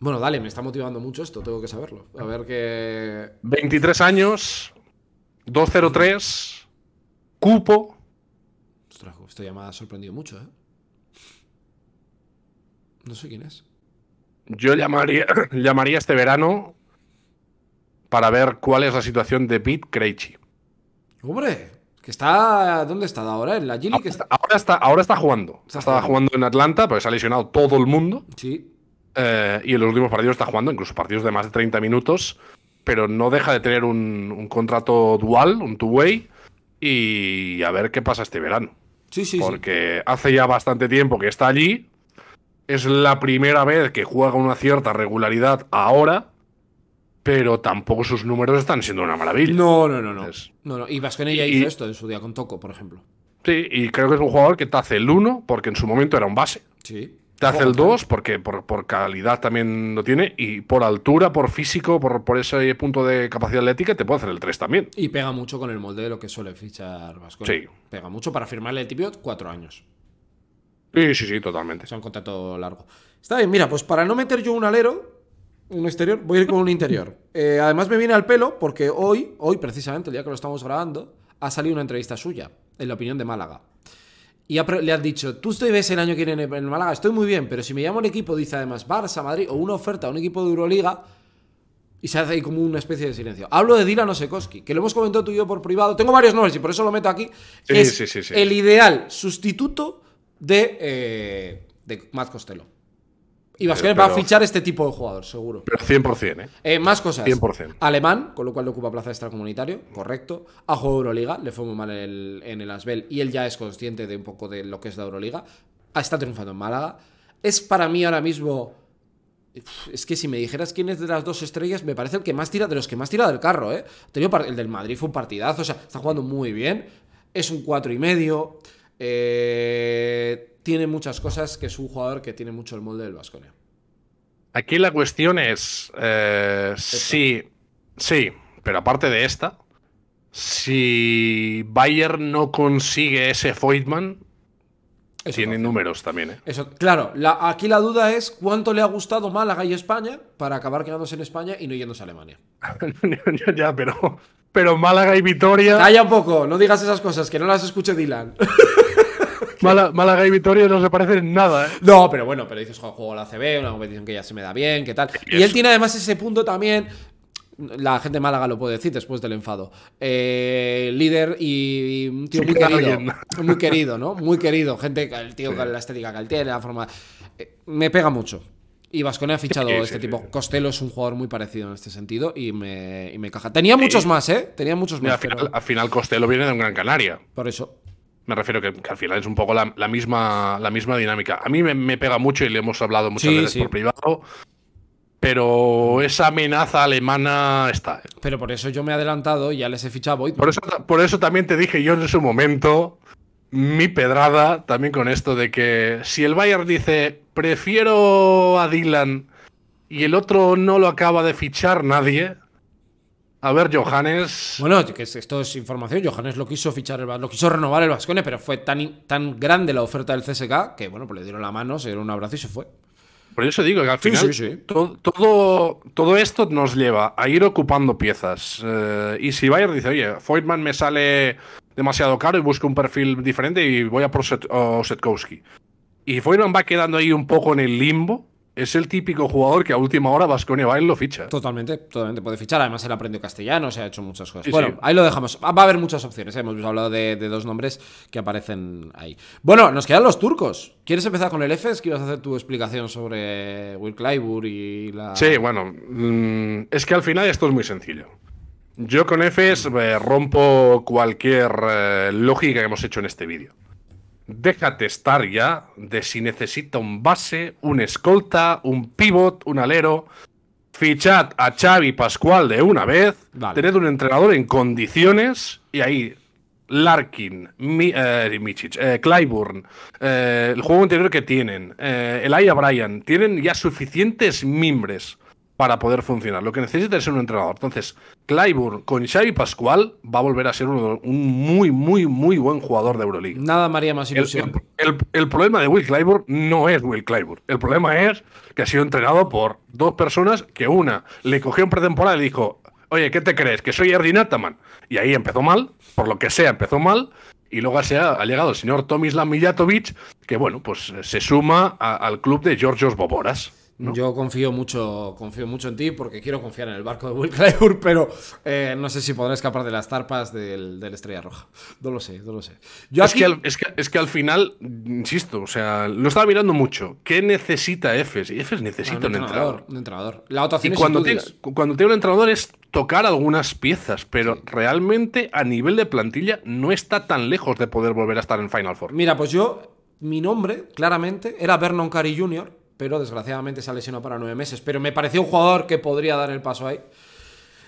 Bueno, dale, me está motivando mucho esto, tengo que saberlo. A ver qué. 23 años, 203 cupo. Ostras, ya llamada ha sorprendido mucho, ¿eh? No sé quién es. Yo llamaría, [COUGHS] llamaría este verano para ver cuál es la situación de Pete Krejci. Hombre, que está. ¿Dónde está ahora? ¿En la Gili? Ahora, está, ahora, está, jugando. Está Estaba jugando en Atlanta, porque se ha lesionado todo el mundo. Sí. Eh, y en los últimos partidos está jugando, incluso partidos de más de 30 minutos. Pero no deja de tener un contrato dual, un two-way y a ver qué pasa este verano. Sí, sí. Porque hace ya bastante tiempo que está allí. Es la primera vez que juega una cierta regularidad ahora. Pero tampoco sus números están siendo una maravilla. No, no, no, no. no, no. Y hizo esto en su día con Toco, por ejemplo. Sí, y creo que es un jugador que te hace el 1 porque en su momento era un base. Sí. Te hace el 2 porque por, calidad también lo tiene y por altura, por físico, por, ese punto de capacidad atlética te puede hacer el 3 también. Y pega mucho con el molde de lo que suele fichar Vasco. Sí. Pega mucho para firmarle el tibio 4 años. Sí, sí, sí, totalmente. Es un contrato largo. Está bien, mira, pues para no meter yo un alero, un exterior, voy a ir con un interior. Eh, además me viene al pelo porque hoy, hoy precisamente, el día que lo estamos grabando, ha salido una entrevista suya, en la opinión de Málaga y le han dicho, tú estoy ves el año que viene en Málaga, estoy muy bien, pero si me llama un equipo, dice además Barça, Madrid, o una oferta a un equipo de Euroliga, y se hace ahí como una especie de silencio. Hablo de Dylan Sekoski, que lo hemos comentado tú y yo por privado, tengo varios nombres y por eso lo meto aquí, es el ideal sustituto de, eh, de Matt Costello. Y vas va a fichar este tipo de jugador, seguro. Pero 100%, ¿eh? ¿eh? más cosas. 100%. Alemán, con lo cual le ocupa plaza comunitario correcto. Ha jugado Euroliga, le fue muy mal en el Asbel y él ya es consciente de un poco de lo que es la Euroliga. Ah, está triunfando en Málaga. Es para mí ahora mismo... Es que si me dijeras quién es de las dos estrellas, me parece el que más tira, de los que más tira del carro, ¿eh? El del Madrid fue un partidazo, o sea, está jugando muy bien. Es un cuatro y medio. Eh tiene muchas cosas que es un jugador que tiene mucho el molde del Vasconia. Aquí la cuestión es eh, sí sí, pero aparte de esta, si Bayern no consigue ese foitman tiene números también. ¿eh? Eso, claro, aquí la duda es cuánto le ha gustado Málaga y España para acabar quedándose en España y no yéndose a Alemania. [LAUGHS] ya, pero, pero Málaga y Vitoria. Calla un poco, no digas esas cosas, que no las escuche Dylan. [LAUGHS] Málaga, [LAUGHS] y Vitoria no se parecen nada, ¿eh? No, pero bueno, pero dices, juego a la CB, una competición que ya se me da bien, ¿qué tal? Y él tiene además ese punto también la gente de Málaga lo puede decir después del enfado. Eh, líder y, un tío muy querido. [LAUGHS] Muy querido, ¿no? Muy querido. Gente, el tío con la estética que él tiene, la forma. Eh, me pega mucho. Y Vascone ha fichado este tipo. Costelo es un jugador muy parecido en este sentido y me, y me caja. Tenía muchos más, ¿eh? Tenía muchos más. Al final, Costelo al final Costello viene de un Gran Canaria. Por eso. Me refiero que, que, al final es un poco la, misma, la misma dinámica. A mí me, pega mucho y le hemos hablado muchas veces por privado. Pero esa amenaza alemana está. ¿eh? Pero por eso yo me he adelantado y ya les he fichado a Por eso, por eso también te dije yo en su momento mi pedrada también con esto de que si el Bayern dice prefiero a Dylan y el otro no lo acaba de fichar nadie, a ver, Johannes. Bueno, esto es información. Johannes lo quiso fichar, lo quiso renovar el vascone, pero fue tan, tan grande la oferta del CSK que, bueno, pues le dieron la mano, se dieron un abrazo y se fue. Por eso digo que al final Todo, todo, esto nos lleva a ir ocupando piezas. Eh, y si Bayern dice, oye, Foytman me sale demasiado caro y busco un perfil diferente y voy a por Y Foytman va quedando ahí un poco en el limbo es el típico jugador que a última hora Vasconia va y lo ficha. Totalmente, totalmente puede fichar. Además, él aprendió castellano, se ha hecho muchas cosas. bueno, ahí lo dejamos. Va a haber muchas opciones. ¿eh? Hemos hablado de, dos nombres que aparecen ahí. Bueno, nos quedan los turcos. ¿Quieres empezar con el EFES? ¿Quieres hacer tu explicación sobre Will Kleibur y la. Sí, bueno. Mm, es que al final esto es muy sencillo. Yo con EFES eh, rompo cualquier eh, lógica que hemos hecho en este vídeo déjate estar ya de si necesita un base, un escolta, un pivot, un alero. Fichad a Xavi Pascual de una vez, tened un entrenador en condiciones y ahí Larkin, Mi, eh, eh, eh, el juego interior que tienen, el Bryan, tienen ya suficientes mimbres para poder funcionar. Lo que necesita es un entrenador. Entonces, Clyburn con Xavi Pascual va a volver a ser un muy, muy, muy buen jugador de Euroleague Nada María más ilusión. El, problema de Will Clyburn no es Will Clyburn. El problema es que ha sido entrenado por dos personas que una le cogió en pretemporada y dijo, oye, ¿qué te crees? Que soy Erdin Ataman. Y ahí empezó mal, por lo que sea, empezó mal. Y luego se ha, llegado el señor Tomislav Mijatovic, que bueno, pues se suma al club de Georgios Boboras. Yo confío mucho, confío mucho en ti porque quiero confiar en el barco de Will pero eh, no sé si podré escapar de las tarpas del, del Estrella Roja. No lo sé, no lo sé. es, que al, final, insisto, o sea, lo estaba mirando mucho. ¿Qué necesita Efes? Efes necesita un, entrenador, La cuando, tiene, cuando tiene un entrenador es tocar algunas piezas, pero realmente a nivel de plantilla no está tan lejos de poder volver a estar en Final Four. Mira, pues yo, mi nombre, claramente, era Vernon Carey Jr., pero desgraciadamente se ha para nueve meses. Pero me pareció un jugador que podría dar el paso ahí.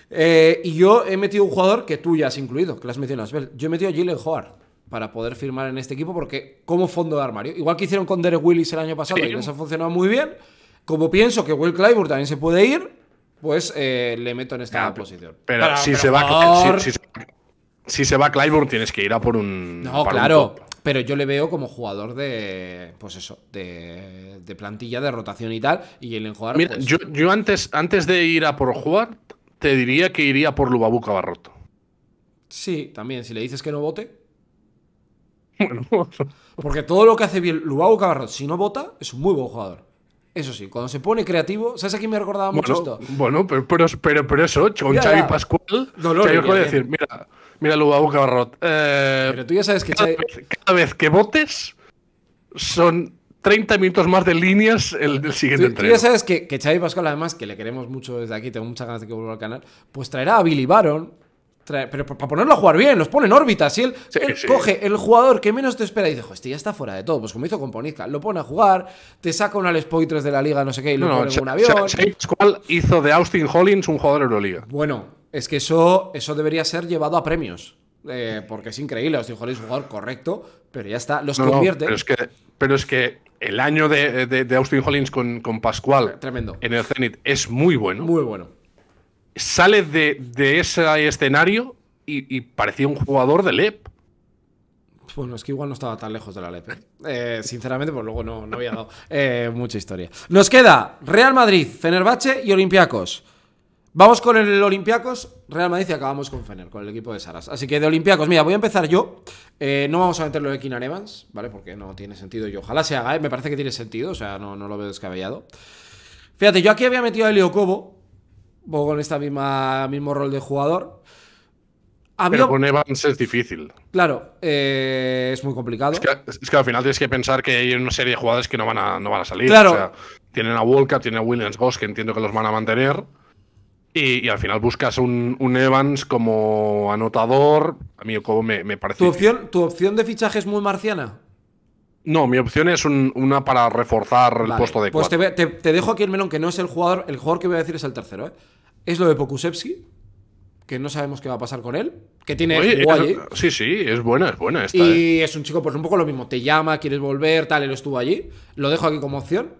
Eh, y yo he metido un jugador que tú ya has incluido, que las mencionas Yo he metido a Jalen Howard para poder firmar en este equipo porque como fondo de armario. Igual que hicieron con Derek Willis el año pasado y les ha funcionado muy bien, como pienso que Will Clyburn también se puede ir, pues eh, le meto en esta posición. Pero, si, se va, si, Clyburn tienes que ir a por un… No, claro pero yo le veo como jugador de, pues eso, de, plantilla, de rotación y tal, y el jugar. Mira, pues yo, antes, antes de ir a por jugar, te diría que iría por Lubabu Cabarroto. Sí, también, si le dices que no vote... [LAUGHS] Bueno. [LAUGHS] Porque todo lo que hace bien Lubabu Cabarroto, si no vota, es un muy buen jugador. Eso sí, cuando se pone creativo, ¿sabes a quién me recordaba mucho esto? Bueno, pero, pero, pero, eso, con ya, Xavi Pascual, voy a decir, mira, mira lo a eh, pero tú ya sabes que cada, vez, que votes son 30 minutos más de líneas el, siguiente siguiente Tú ya sabes que, que Xavi Pascual, además, que le queremos mucho desde aquí, tengo muchas ganas de que vuelva al canal, pues traerá a Billy Baron, pero para ponerlo a jugar bien, los pone en órbita. Si él, coge el jugador que menos te espera y dice, este ya está fuera de todo. Pues como hizo con Ponizka, lo pone a jugar, te saca una Les de la liga, no sé qué, y lo pone en un avión. ¿cuál hizo de Austin Hollins un jugador de Euroliga. Bueno, es que eso, eso debería ser llevado a premios. Eh, porque es increíble, Austin Hollins es un jugador correcto, pero ya está, los convierte. pero, es que, el año de, Austin Hollins con, con Pascual Tremendo. en el Zenit es muy bueno. Muy bueno sale de, ese escenario y, parecía un jugador de LEP. Bueno, es que igual no estaba tan lejos de la LEP. Eh, sinceramente, pues luego no, había dado eh, mucha historia. Nos queda Real Madrid, Fenerbahce y Olympiacos. Vamos con el Olympiacos, Real Madrid y acabamos con Fener, con el equipo de Saras. Así que de Olympiacos, mira, voy a empezar yo. Eh, no vamos a meterlo de Kinan Evans, ¿vale? Porque no tiene sentido Y Ojalá se haga, me parece que tiene sentido, o sea, no, no lo veo descabellado. Fíjate, yo aquí había metido a Helio Cobo, un poco con este mismo rol de jugador. Pero con Evans es difícil. Claro, eh, es muy complicado. Es que, al final tienes que pensar que hay una serie de jugadores que no van a, no van a salir. tienen a Wolka tienen a Williams Goss, que entiendo que los van a mantener. Y, al final buscas un, un, Evans como anotador. A mí como me, parece. ¿Tu opción, ¿Tu opción de fichaje es muy marciana? No, mi opción es una para reforzar el puesto de Pues te, dejo aquí el melón, que no es el jugador. El jugador que voy a decir es el tercero, ¿eh? es lo de Pokusevski, que no sabemos qué va a pasar con él, que tiene ¿eh? Sí, sí, es buena, es buena Y ¿eh? es un chico, pues un poco lo mismo, te llama, quieres volver, tal, él estuvo allí, lo dejo aquí como opción,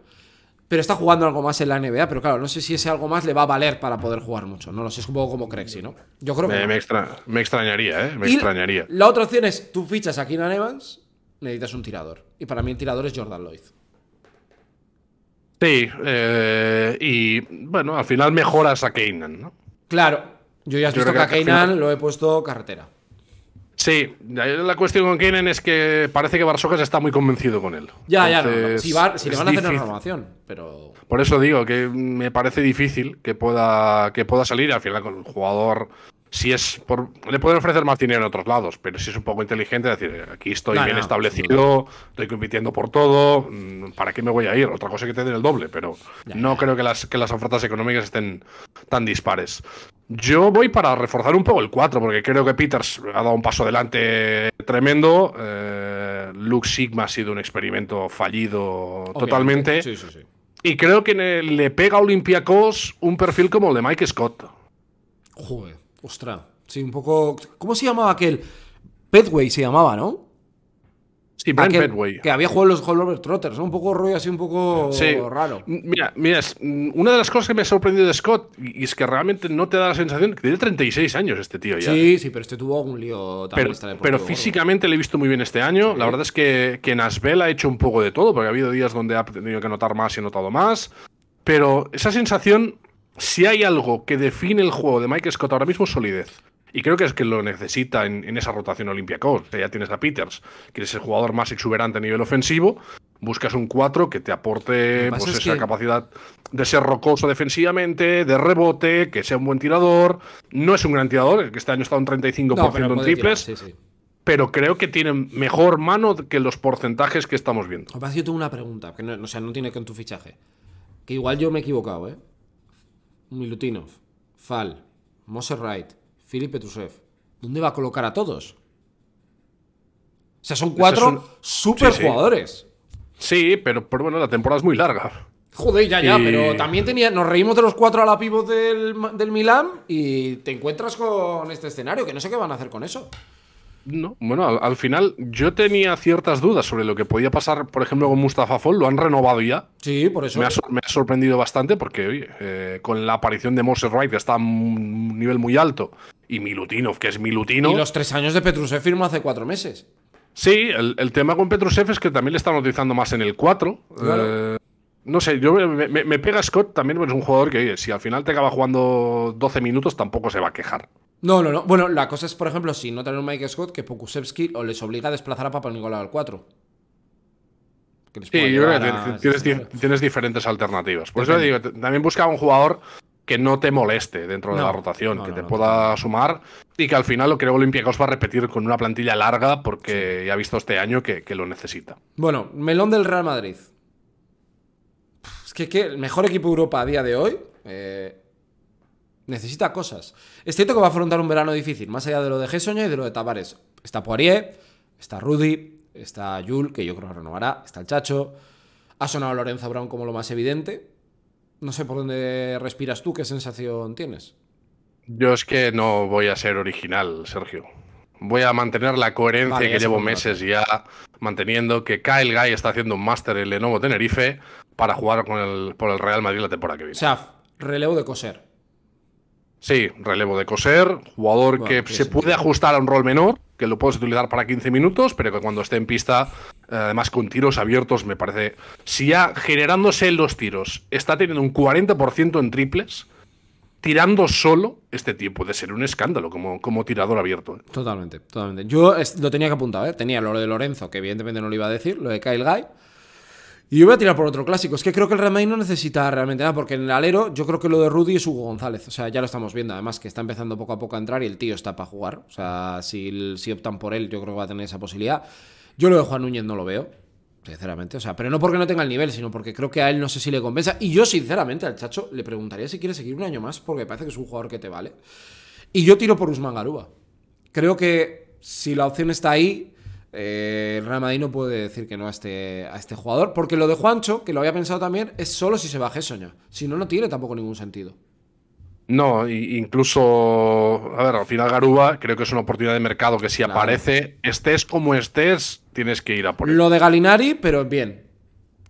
pero está jugando algo más en la NBA, pero claro, no sé si ese algo más le va a valer para poder jugar mucho, no lo sé, es un poco como Crexy, ¿no? Yo creo que... Me, extrañaría, ¿eh? Me extrañaría. La otra opción es, tú fichas a Keenan Evans, necesitas un tirador, y para mí el tirador es Jordan Lloyd. Sí, eh, y bueno, al final mejoras a Keynan, ¿no? Claro, yo ya has visto que, a Keynan lo he puesto carretera. Sí, la cuestión con Keynan es que parece que Barsocas está muy convencido con él. Ya, ya, Si, le van a hacer una renovación, pero. Por eso digo que me parece difícil que pueda, que pueda salir. Al final, con un jugador es por. Le pueden ofrecer más dinero en otros lados, pero si es un poco inteligente, decir, aquí estoy bien establecido, estoy compitiendo por todo, mm, ¿para qué me voy a ir? Otra cosa que te el doble, pero no creo que las, que las ofertas económicas estén tan dispares. Yo voy para reforzar un poco el 4, porque creo que Peters ha dado un paso adelante tremendo. Eh, Luke Sigma ha sido un experimento fallido totalmente. Y creo que le pega a Olympiacos un perfil como el de Mike Scott. Joder. Ostras, sí, un poco. ¿Cómo se llamaba aquel? Pedway se llamaba, ¿no? Sí, Brian Pedway. Que había jugado los Hollover Trotters, Un poco rollo así, un poco raro. Mira, mira, mm, una de las cosas que me ha sorprendido de Scott y es que realmente no te da la sensación que tiene 36 años este tío ya. Sí, ¿eh? sí, pero este tuvo algún lío también. Pero, pero físicamente le he visto muy bien este año. La verdad es que, que ha hecho un poco de todo, porque ha habido días donde ha tenido que notar más y ha notado más. Pero esa sensación si hay algo que define el juego de Mike Scott ahora mismo es solidez. Y creo que es que lo necesita en, esa rotación Olympiacos. ya tienes a Peters, que es el jugador más exuberante a nivel ofensivo. Buscas un 4 que te aporte pues, esa capacidad de ser rocoso defensivamente, de rebote, que sea un buen tirador. No es un gran tirador, que este año está un 35% en triples. Pero creo que tiene mejor mano que los porcentajes que estamos viendo. Me yo tengo una pregunta, que no, o sea, no tiene con tu fichaje. Que igual yo me he equivocado, ¿eh? Milutinov, Fal, Moser Wright, Philip Trusev, ¿Dónde va a colocar a todos? O sea, son cuatro super jugadores. Sí. pero, bueno, la temporada es muy larga. Joder, ya, ya, pero también tenía. Nos reímos de los cuatro a la pivo del, del Milán y te encuentras con este escenario, que no sé qué van a hacer con eso. No, bueno, al, final yo tenía ciertas dudas sobre lo que podía pasar, por ejemplo, con Mustafa Foll Lo han renovado ya. Sí, por eso. Me ha, sorprendido bastante porque, oye, eh, con la aparición de Moses Wright, está a un nivel muy alto, y Milutinov, que es Milutino. Y los tres años de se firmó hace cuatro meses. Sí, el, tema con Petrushev es que también le están utilizando más en el 4. Eh, no sé, yo me, pega Scott también, es un jugador que si al final te acaba jugando 12 minutos tampoco se va a quejar. No, no, no. Bueno, la cosa es, por ejemplo, si no traen un Mike Scott, que Pokusevski o les obliga a desplazar a Papa Nicolau al 4. sí, yo creo que tienes, diferentes alternativas. Por eso digo, también busca un jugador que no te moleste dentro de la rotación, que te pueda sumar y que al final lo creo Olympiacos va a repetir con una plantilla larga porque ya ha visto este año que, lo necesita. Bueno, melón del Real Madrid. Es que, que el mejor equipo de Europa a día de hoy, eh, necesita cosas. Es cierto que va a afrontar un verano difícil, más allá de lo de Gessoño y de lo de Tavares. Está Poirier, está Rudy, está Yul, que yo creo que renovará, está el Chacho. Ha sonado Lorenzo Brown como lo más evidente. No sé por dónde respiras tú, qué sensación tienes. Yo es que no voy a ser original, Sergio. Voy a mantener la coherencia que llevo meses ya manteniendo que Kyle Guy está haciendo un máster en Lenovo Tenerife para jugar con el, por el Real Madrid la temporada que viene. O relevo de coser. Sí, relevo de coser, jugador que se puede ajustar a un rol menor, que lo puedes utilizar para 15 minutos, pero que cuando esté en pista, eh, además con tiros abiertos, me parece. Si ya generándose los tiros está teniendo un 40% en triples, tirando solo, este tío puede ser un escándalo como, como tirador abierto. ¿eh? Totalmente, totalmente. Yo lo tenía que apuntar, ¿eh? tenía lo de Lorenzo, que evidentemente no lo iba a decir, lo de Kyle Guy. Y yo voy a tirar por otro clásico. Es que creo que el Real Madrid no necesita realmente nada, porque en el alero yo creo que lo de Rudy es Hugo González. O sea, ya lo estamos viendo. Además, que está empezando poco a poco a entrar y el tío está para jugar. O sea, si, si optan por él, yo creo que va a tener esa posibilidad. Yo lo de Juan Núñez no lo veo, sinceramente. O sea, pero no porque no tenga el nivel, sino porque creo que a él no sé si le compensa. Y yo, sinceramente, al Chacho le preguntaría si quiere seguir un año más, porque parece que es un jugador que te vale. Y yo tiro por Usman Garúa. Creo que si la opción está ahí eh, el no puede decir que no este, a este, jugador, porque lo de Juancho, que lo había pensado también, es solo si se baje Soña. Si no, no tiene tampoco ningún sentido. No, incluso, a ver, al final Garuba creo que es una oportunidad de mercado que si aparece, estés como estés, tienes que ir a por él. Lo de Galinari, pero bien.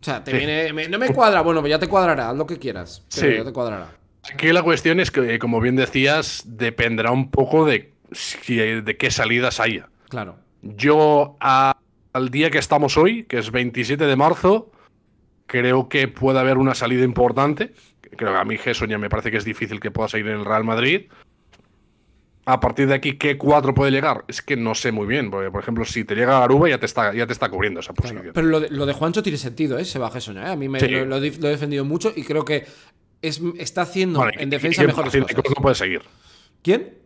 O sea, no me cuadra, bueno, pues ya te cuadrará, haz lo que quieras, ya te cuadrará. Aquí la cuestión es que, como bien decías, dependerá un poco de, de qué salidas haya. Claro. Yo al día que estamos hoy, que es 27 de marzo, creo que puede haber una salida importante. Creo que a mí Jesús me parece que es difícil que pueda seguir en el Real Madrid. A partir de aquí, ¿qué cuatro puede llegar? Es que no sé muy bien, por ejemplo, si te llega Aruba ya te está, ya te está cubriendo esa posición. pero lo de, Juancho tiene sentido, ¿eh? Se va ¿eh? A mí me, lo, he, defendido mucho y creo que está haciendo en defensa mejor. No puede seguir. ¿Quién?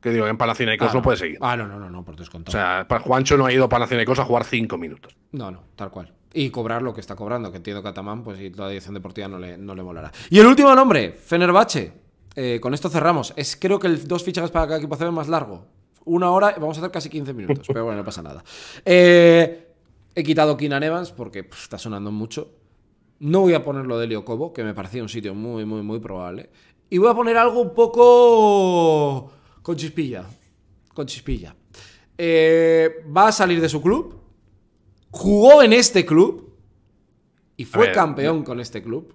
Que digo, en y Cos ah, no. puede seguir. Ah, no, no, no, no, por descontado. O sea, Juancho no ha ido a Cos a jugar cinco minutos. No, no, tal cual. Y cobrar lo que está cobrando, que entiendo que pues y la dirección deportiva no le, no molará. Y el último nombre, Fenerbache. Eh, con esto cerramos. Es creo que el dos fichajes para cada equipo hace más largo. Una hora, vamos a hacer casi 15 minutos, pero bueno, no pasa nada. Eh, he quitado Kina Evans porque está sonando mucho. No voy a poner lo de Leo Cobo, que me parecía un sitio muy, muy, muy probable. Y voy a poner algo un poco con chispilla. Con chispilla. Eh, va a salir de su club. Jugó en este club. Y fue campeón con este club.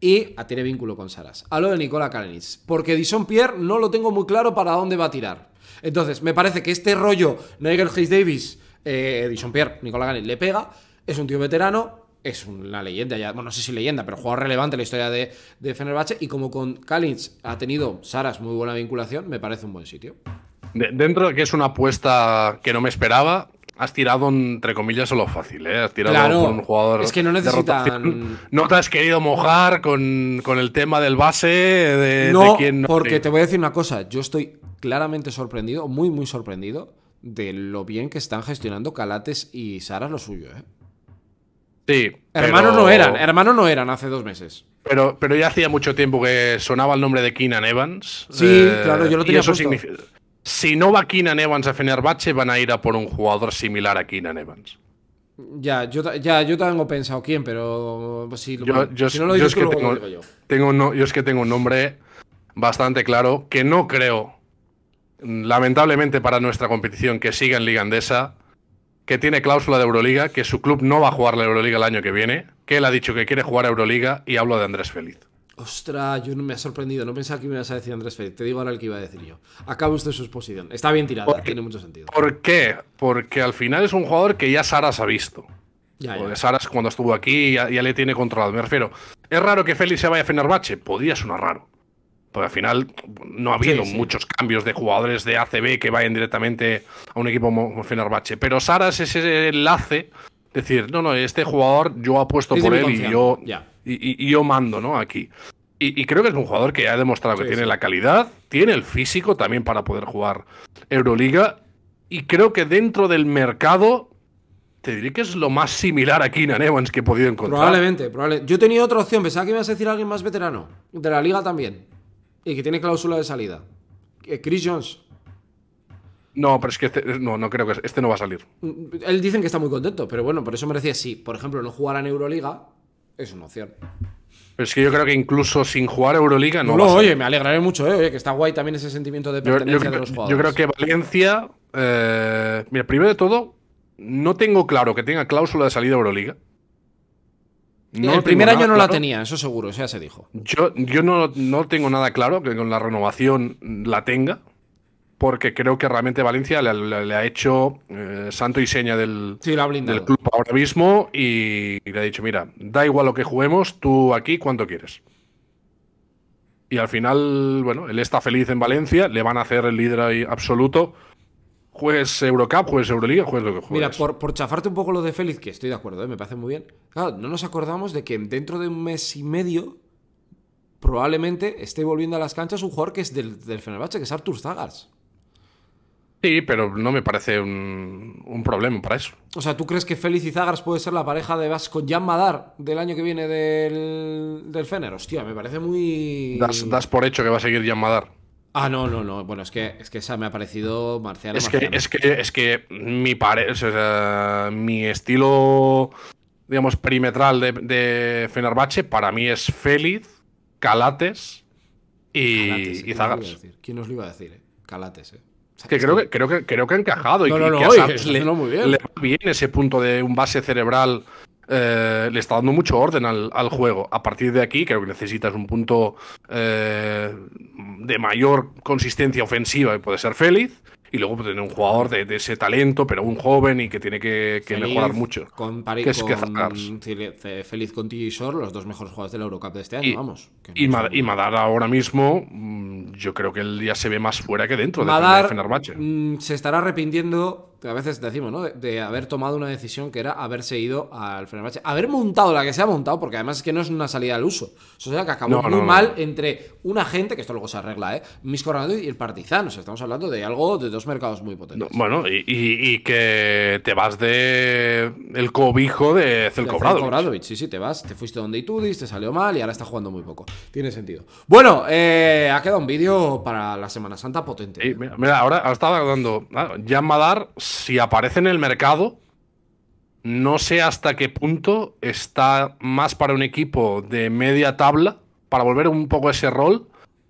Y ah, tiene vínculo con Saras. Hablo de Nicola Carenis, Porque Dison Pierre no lo tengo muy claro para dónde va a tirar. Entonces, me parece que este rollo Nigel Hayes Davis, eh, Pierre, Nicola Carenis le pega. Es un tío veterano, es una leyenda, ya, bueno, no sé si leyenda, pero jugador relevante en la historia de, de Fenerbahce. Y como con Kalins ha tenido Saras muy buena vinculación, me parece un buen sitio. dentro de que es una apuesta que no me esperaba, has tirado, entre comillas, a lo fácil, ¿eh? Has tirado claro, un jugador. Es que no necesitan. No te has querido mojar con, el tema del base de, no, quién Porque te voy a decir una cosa, yo estoy claramente sorprendido, muy, muy sorprendido, de lo bien que están gestionando Calates y Saras lo suyo, ¿eh? Sí. Hermanos no eran, hermanos no eran hace dos meses. Pero, pero ya hacía mucho tiempo que sonaba el nombre de Keenan Evans. Sí, eh, claro, yo lo tenía Si no va Keenan Evans a Fenerbahce, van a ir a por un jugador similar a Keenan Evans. Ya, yo, ya, yo tengo pensado quién, pero pues, si, no lo yo. yo es que tengo un nombre bastante claro que no creo, lamentablemente para nuestra competición, que siga en Liga Andesa que tiene cláusula de Euroliga, que su club no va a jugar la Euroliga el año que viene, que él ha dicho que quiere jugar a Euroliga y hablo de Andrés Félix. Ostras, yo no me ha sorprendido, no pensaba que me ibas a decir Andrés Félix. Te digo ahora el que iba a decir yo. Acaba usted su exposición. Está bien tirada, tiene mucho sentido. ¿Por qué? Porque al final es un jugador que ya Saras ha visto. Ya, Saras cuando estuvo aquí ya, ya, le tiene controlado. Me refiero, ¿es raro que Félix se vaya a Fenerbahce? Podría sonar raro al final no ha habido muchos cambios de jugadores de ACB que vayan directamente a un equipo como Fenerbahce. Pero Saras es ese enlace, decir, no, no, este jugador yo apuesto por él y yo, y, yo mando, ¿no? Aquí. Y, creo que es un jugador que ha demostrado que tiene la calidad, tiene el físico también para poder jugar Euroliga. Y creo que dentro del mercado te diré que es lo más similar a Keenan Evans que he podido encontrar. Probablemente, probablemente. Yo tenía otra opción, pensaba que ibas a decir alguien más veterano, de la liga también y que tiene cláusula de salida. Eh, Chris Jones. No, pero es que este, no, no creo que este no va a salir. Mm, él dicen que está muy contento, pero bueno, por eso me decía, sí. por ejemplo no jugar en Euroliga, es una opción. Pero es que yo creo que incluso sin jugar Euroliga no. No, oye, me alegraré mucho, eh, oye, que está guay también ese sentimiento de pertenencia de los jugadores. Yo creo que Valencia, eh, mira, primero de todo, no tengo claro que tenga cláusula de salida Euroliga el primer año no la tenía, eso seguro, ya se dijo. Yo, yo no, tengo nada claro que con la renovación la tenga, porque creo que realmente Valencia le, ha hecho eh, santo y seña del, del club ahora mismo y, le ha dicho, mira, da igual lo que juguemos, tú aquí cuánto quieres. Y al final, bueno, él está feliz en Valencia, le van a hacer el líder absoluto juegues Eurocup, juegues Euroliga, juegues lo que juegues. Mira, por, chafarte un poco lo de Félix, que estoy de acuerdo, ¿eh? me parece muy bien. Claro, no nos acordamos de que dentro de un mes y medio probablemente esté volviendo a las canchas un jugador que es del, del Fenerbahce, que es Artur Zagars. Sí, pero no me parece un, un, problema para eso. O sea, ¿tú crees que Félix y Zagars puede ser la pareja de Vasco Jan Madar del año que viene del, del Fener? Hostia, me parece muy. Das, das por hecho que va a seguir Jan Madar. Ah, no, no, no. Bueno, es que, es que esa me ha parecido marcial. Es que, es que, es que mi, pare... mi estilo, digamos, perimetral de, de Fenerbahce para mí es Félix, Calates y, Zagas. ¿Quién os lo iba a decir? Eh? Calates, eh. que, creo que creo que creo que ha encajado y que, le, le va bien ese punto de un base cerebral eh, le está dando mucho orden al, juego. A partir de aquí, creo que necesitas un punto eh, de mayor consistencia ofensiva y puede ser feliz Y luego pues, tener un jugador de, ese talento, pero un joven y que tiene que, mejorar mucho. Con que es con, que Feliz con y Sor, los dos mejores jugadores de la Eurocup de este año, y, vamos. y, Madar ahora mismo, mm, yo creo que él ya se ve más fuera que dentro Madar, de mm, Se estará arrepintiendo a veces decimos, ¿no? De, haber tomado una decisión que era haberse ido al Fenerbahce. Haber montado la que se ha montado, porque además es que no es una salida al uso. Eso sea que acabó muy mal entre una gente, que esto luego se arregla, ¿eh? Mis Coronado y el Partizan. O sea, estamos hablando de algo de dos mercados muy potentes. bueno, y, que te vas de el cobijo de Celko Cobrado. Sí, sí, te vas. Te fuiste donde tú te salió mal y ahora está jugando muy poco. Tiene sentido. Bueno, eh, ha quedado un vídeo para la Semana Santa potente. mira, ahora estaba dando. Ah, Jan Madar si aparece en el mercado, no sé hasta qué punto está más para un equipo de media tabla, para volver un poco ese rol,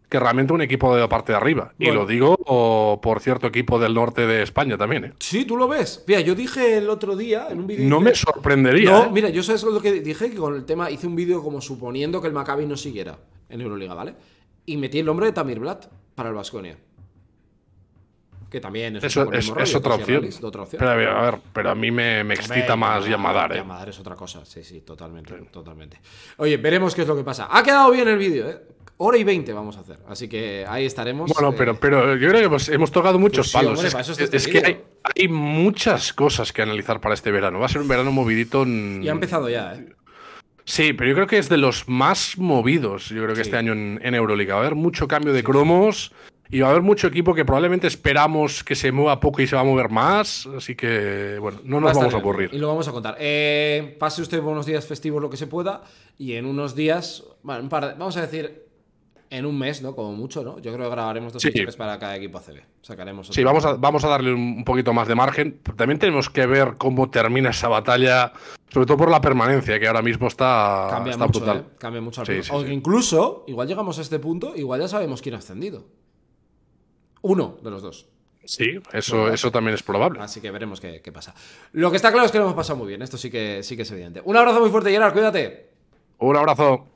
que realmente un equipo de la parte de arriba. Y lo digo o oh, por cierto equipo del norte de España también. ¿eh? Sí, tú lo ves. Mira, yo dije el otro día en un vídeo. No me sorprendería. ¿eh? mira, yo sabes lo que dije, que con el tema hice un vídeo como suponiendo que el Maccabi no siguiera en Euroliga, ¿vale? Y metí el nombre de Tamir Blatt para el Vasconia. Que también es, es, otra, opción. Pero, a mí me, excita más Yamadar. ¿eh? Yamadar es otra cosa, sí, sí, totalmente, totalmente. Oye, veremos qué es lo que pasa. Ha quedado bien el vídeo, ¿eh? Hora y 20 vamos a hacer, así que ahí estaremos. Bueno, eh. pero, pero yo creo que hemos, tocado muchos palos. Este es, que hay, muchas cosas que analizar para este verano. Va a ser un verano movidito. Y ha empezado ya, ¿eh? Sí, pero yo creo que es de los más movidos, yo creo que este año en, Euroliga. Va a haber mucho cambio de cromos. Y va a haber mucho equipo que probablemente esperamos que se mueva poco y se va a mover más. Así que, bueno, no nos vamos a aburrir. Y lo vamos a contar. Eh, pase usted buenos días festivos lo que se pueda. Y en unos días, bueno, vamos a decir, en un mes, ¿no? Como mucho, ¿no? Yo creo que grabaremos dos sí. para cada equipo ACB. Sacaremos Sí, vamos a, vamos a darle un poquito más de margen. También tenemos que ver cómo termina esa batalla, sobre todo por la permanencia, que ahora mismo está, Cambia brutal. ¿eh? Cambia mucho. incluso, igual llegamos a este punto, igual ya sabemos quién ha ascendido. Uno de los dos. Sí, eso, eso también es probable. Así que veremos qué, pasa. Lo que está claro es que lo hemos pasado muy bien. Esto sí que, sí que es evidente. Un abrazo muy fuerte, Gerard. Cuídate. Un abrazo.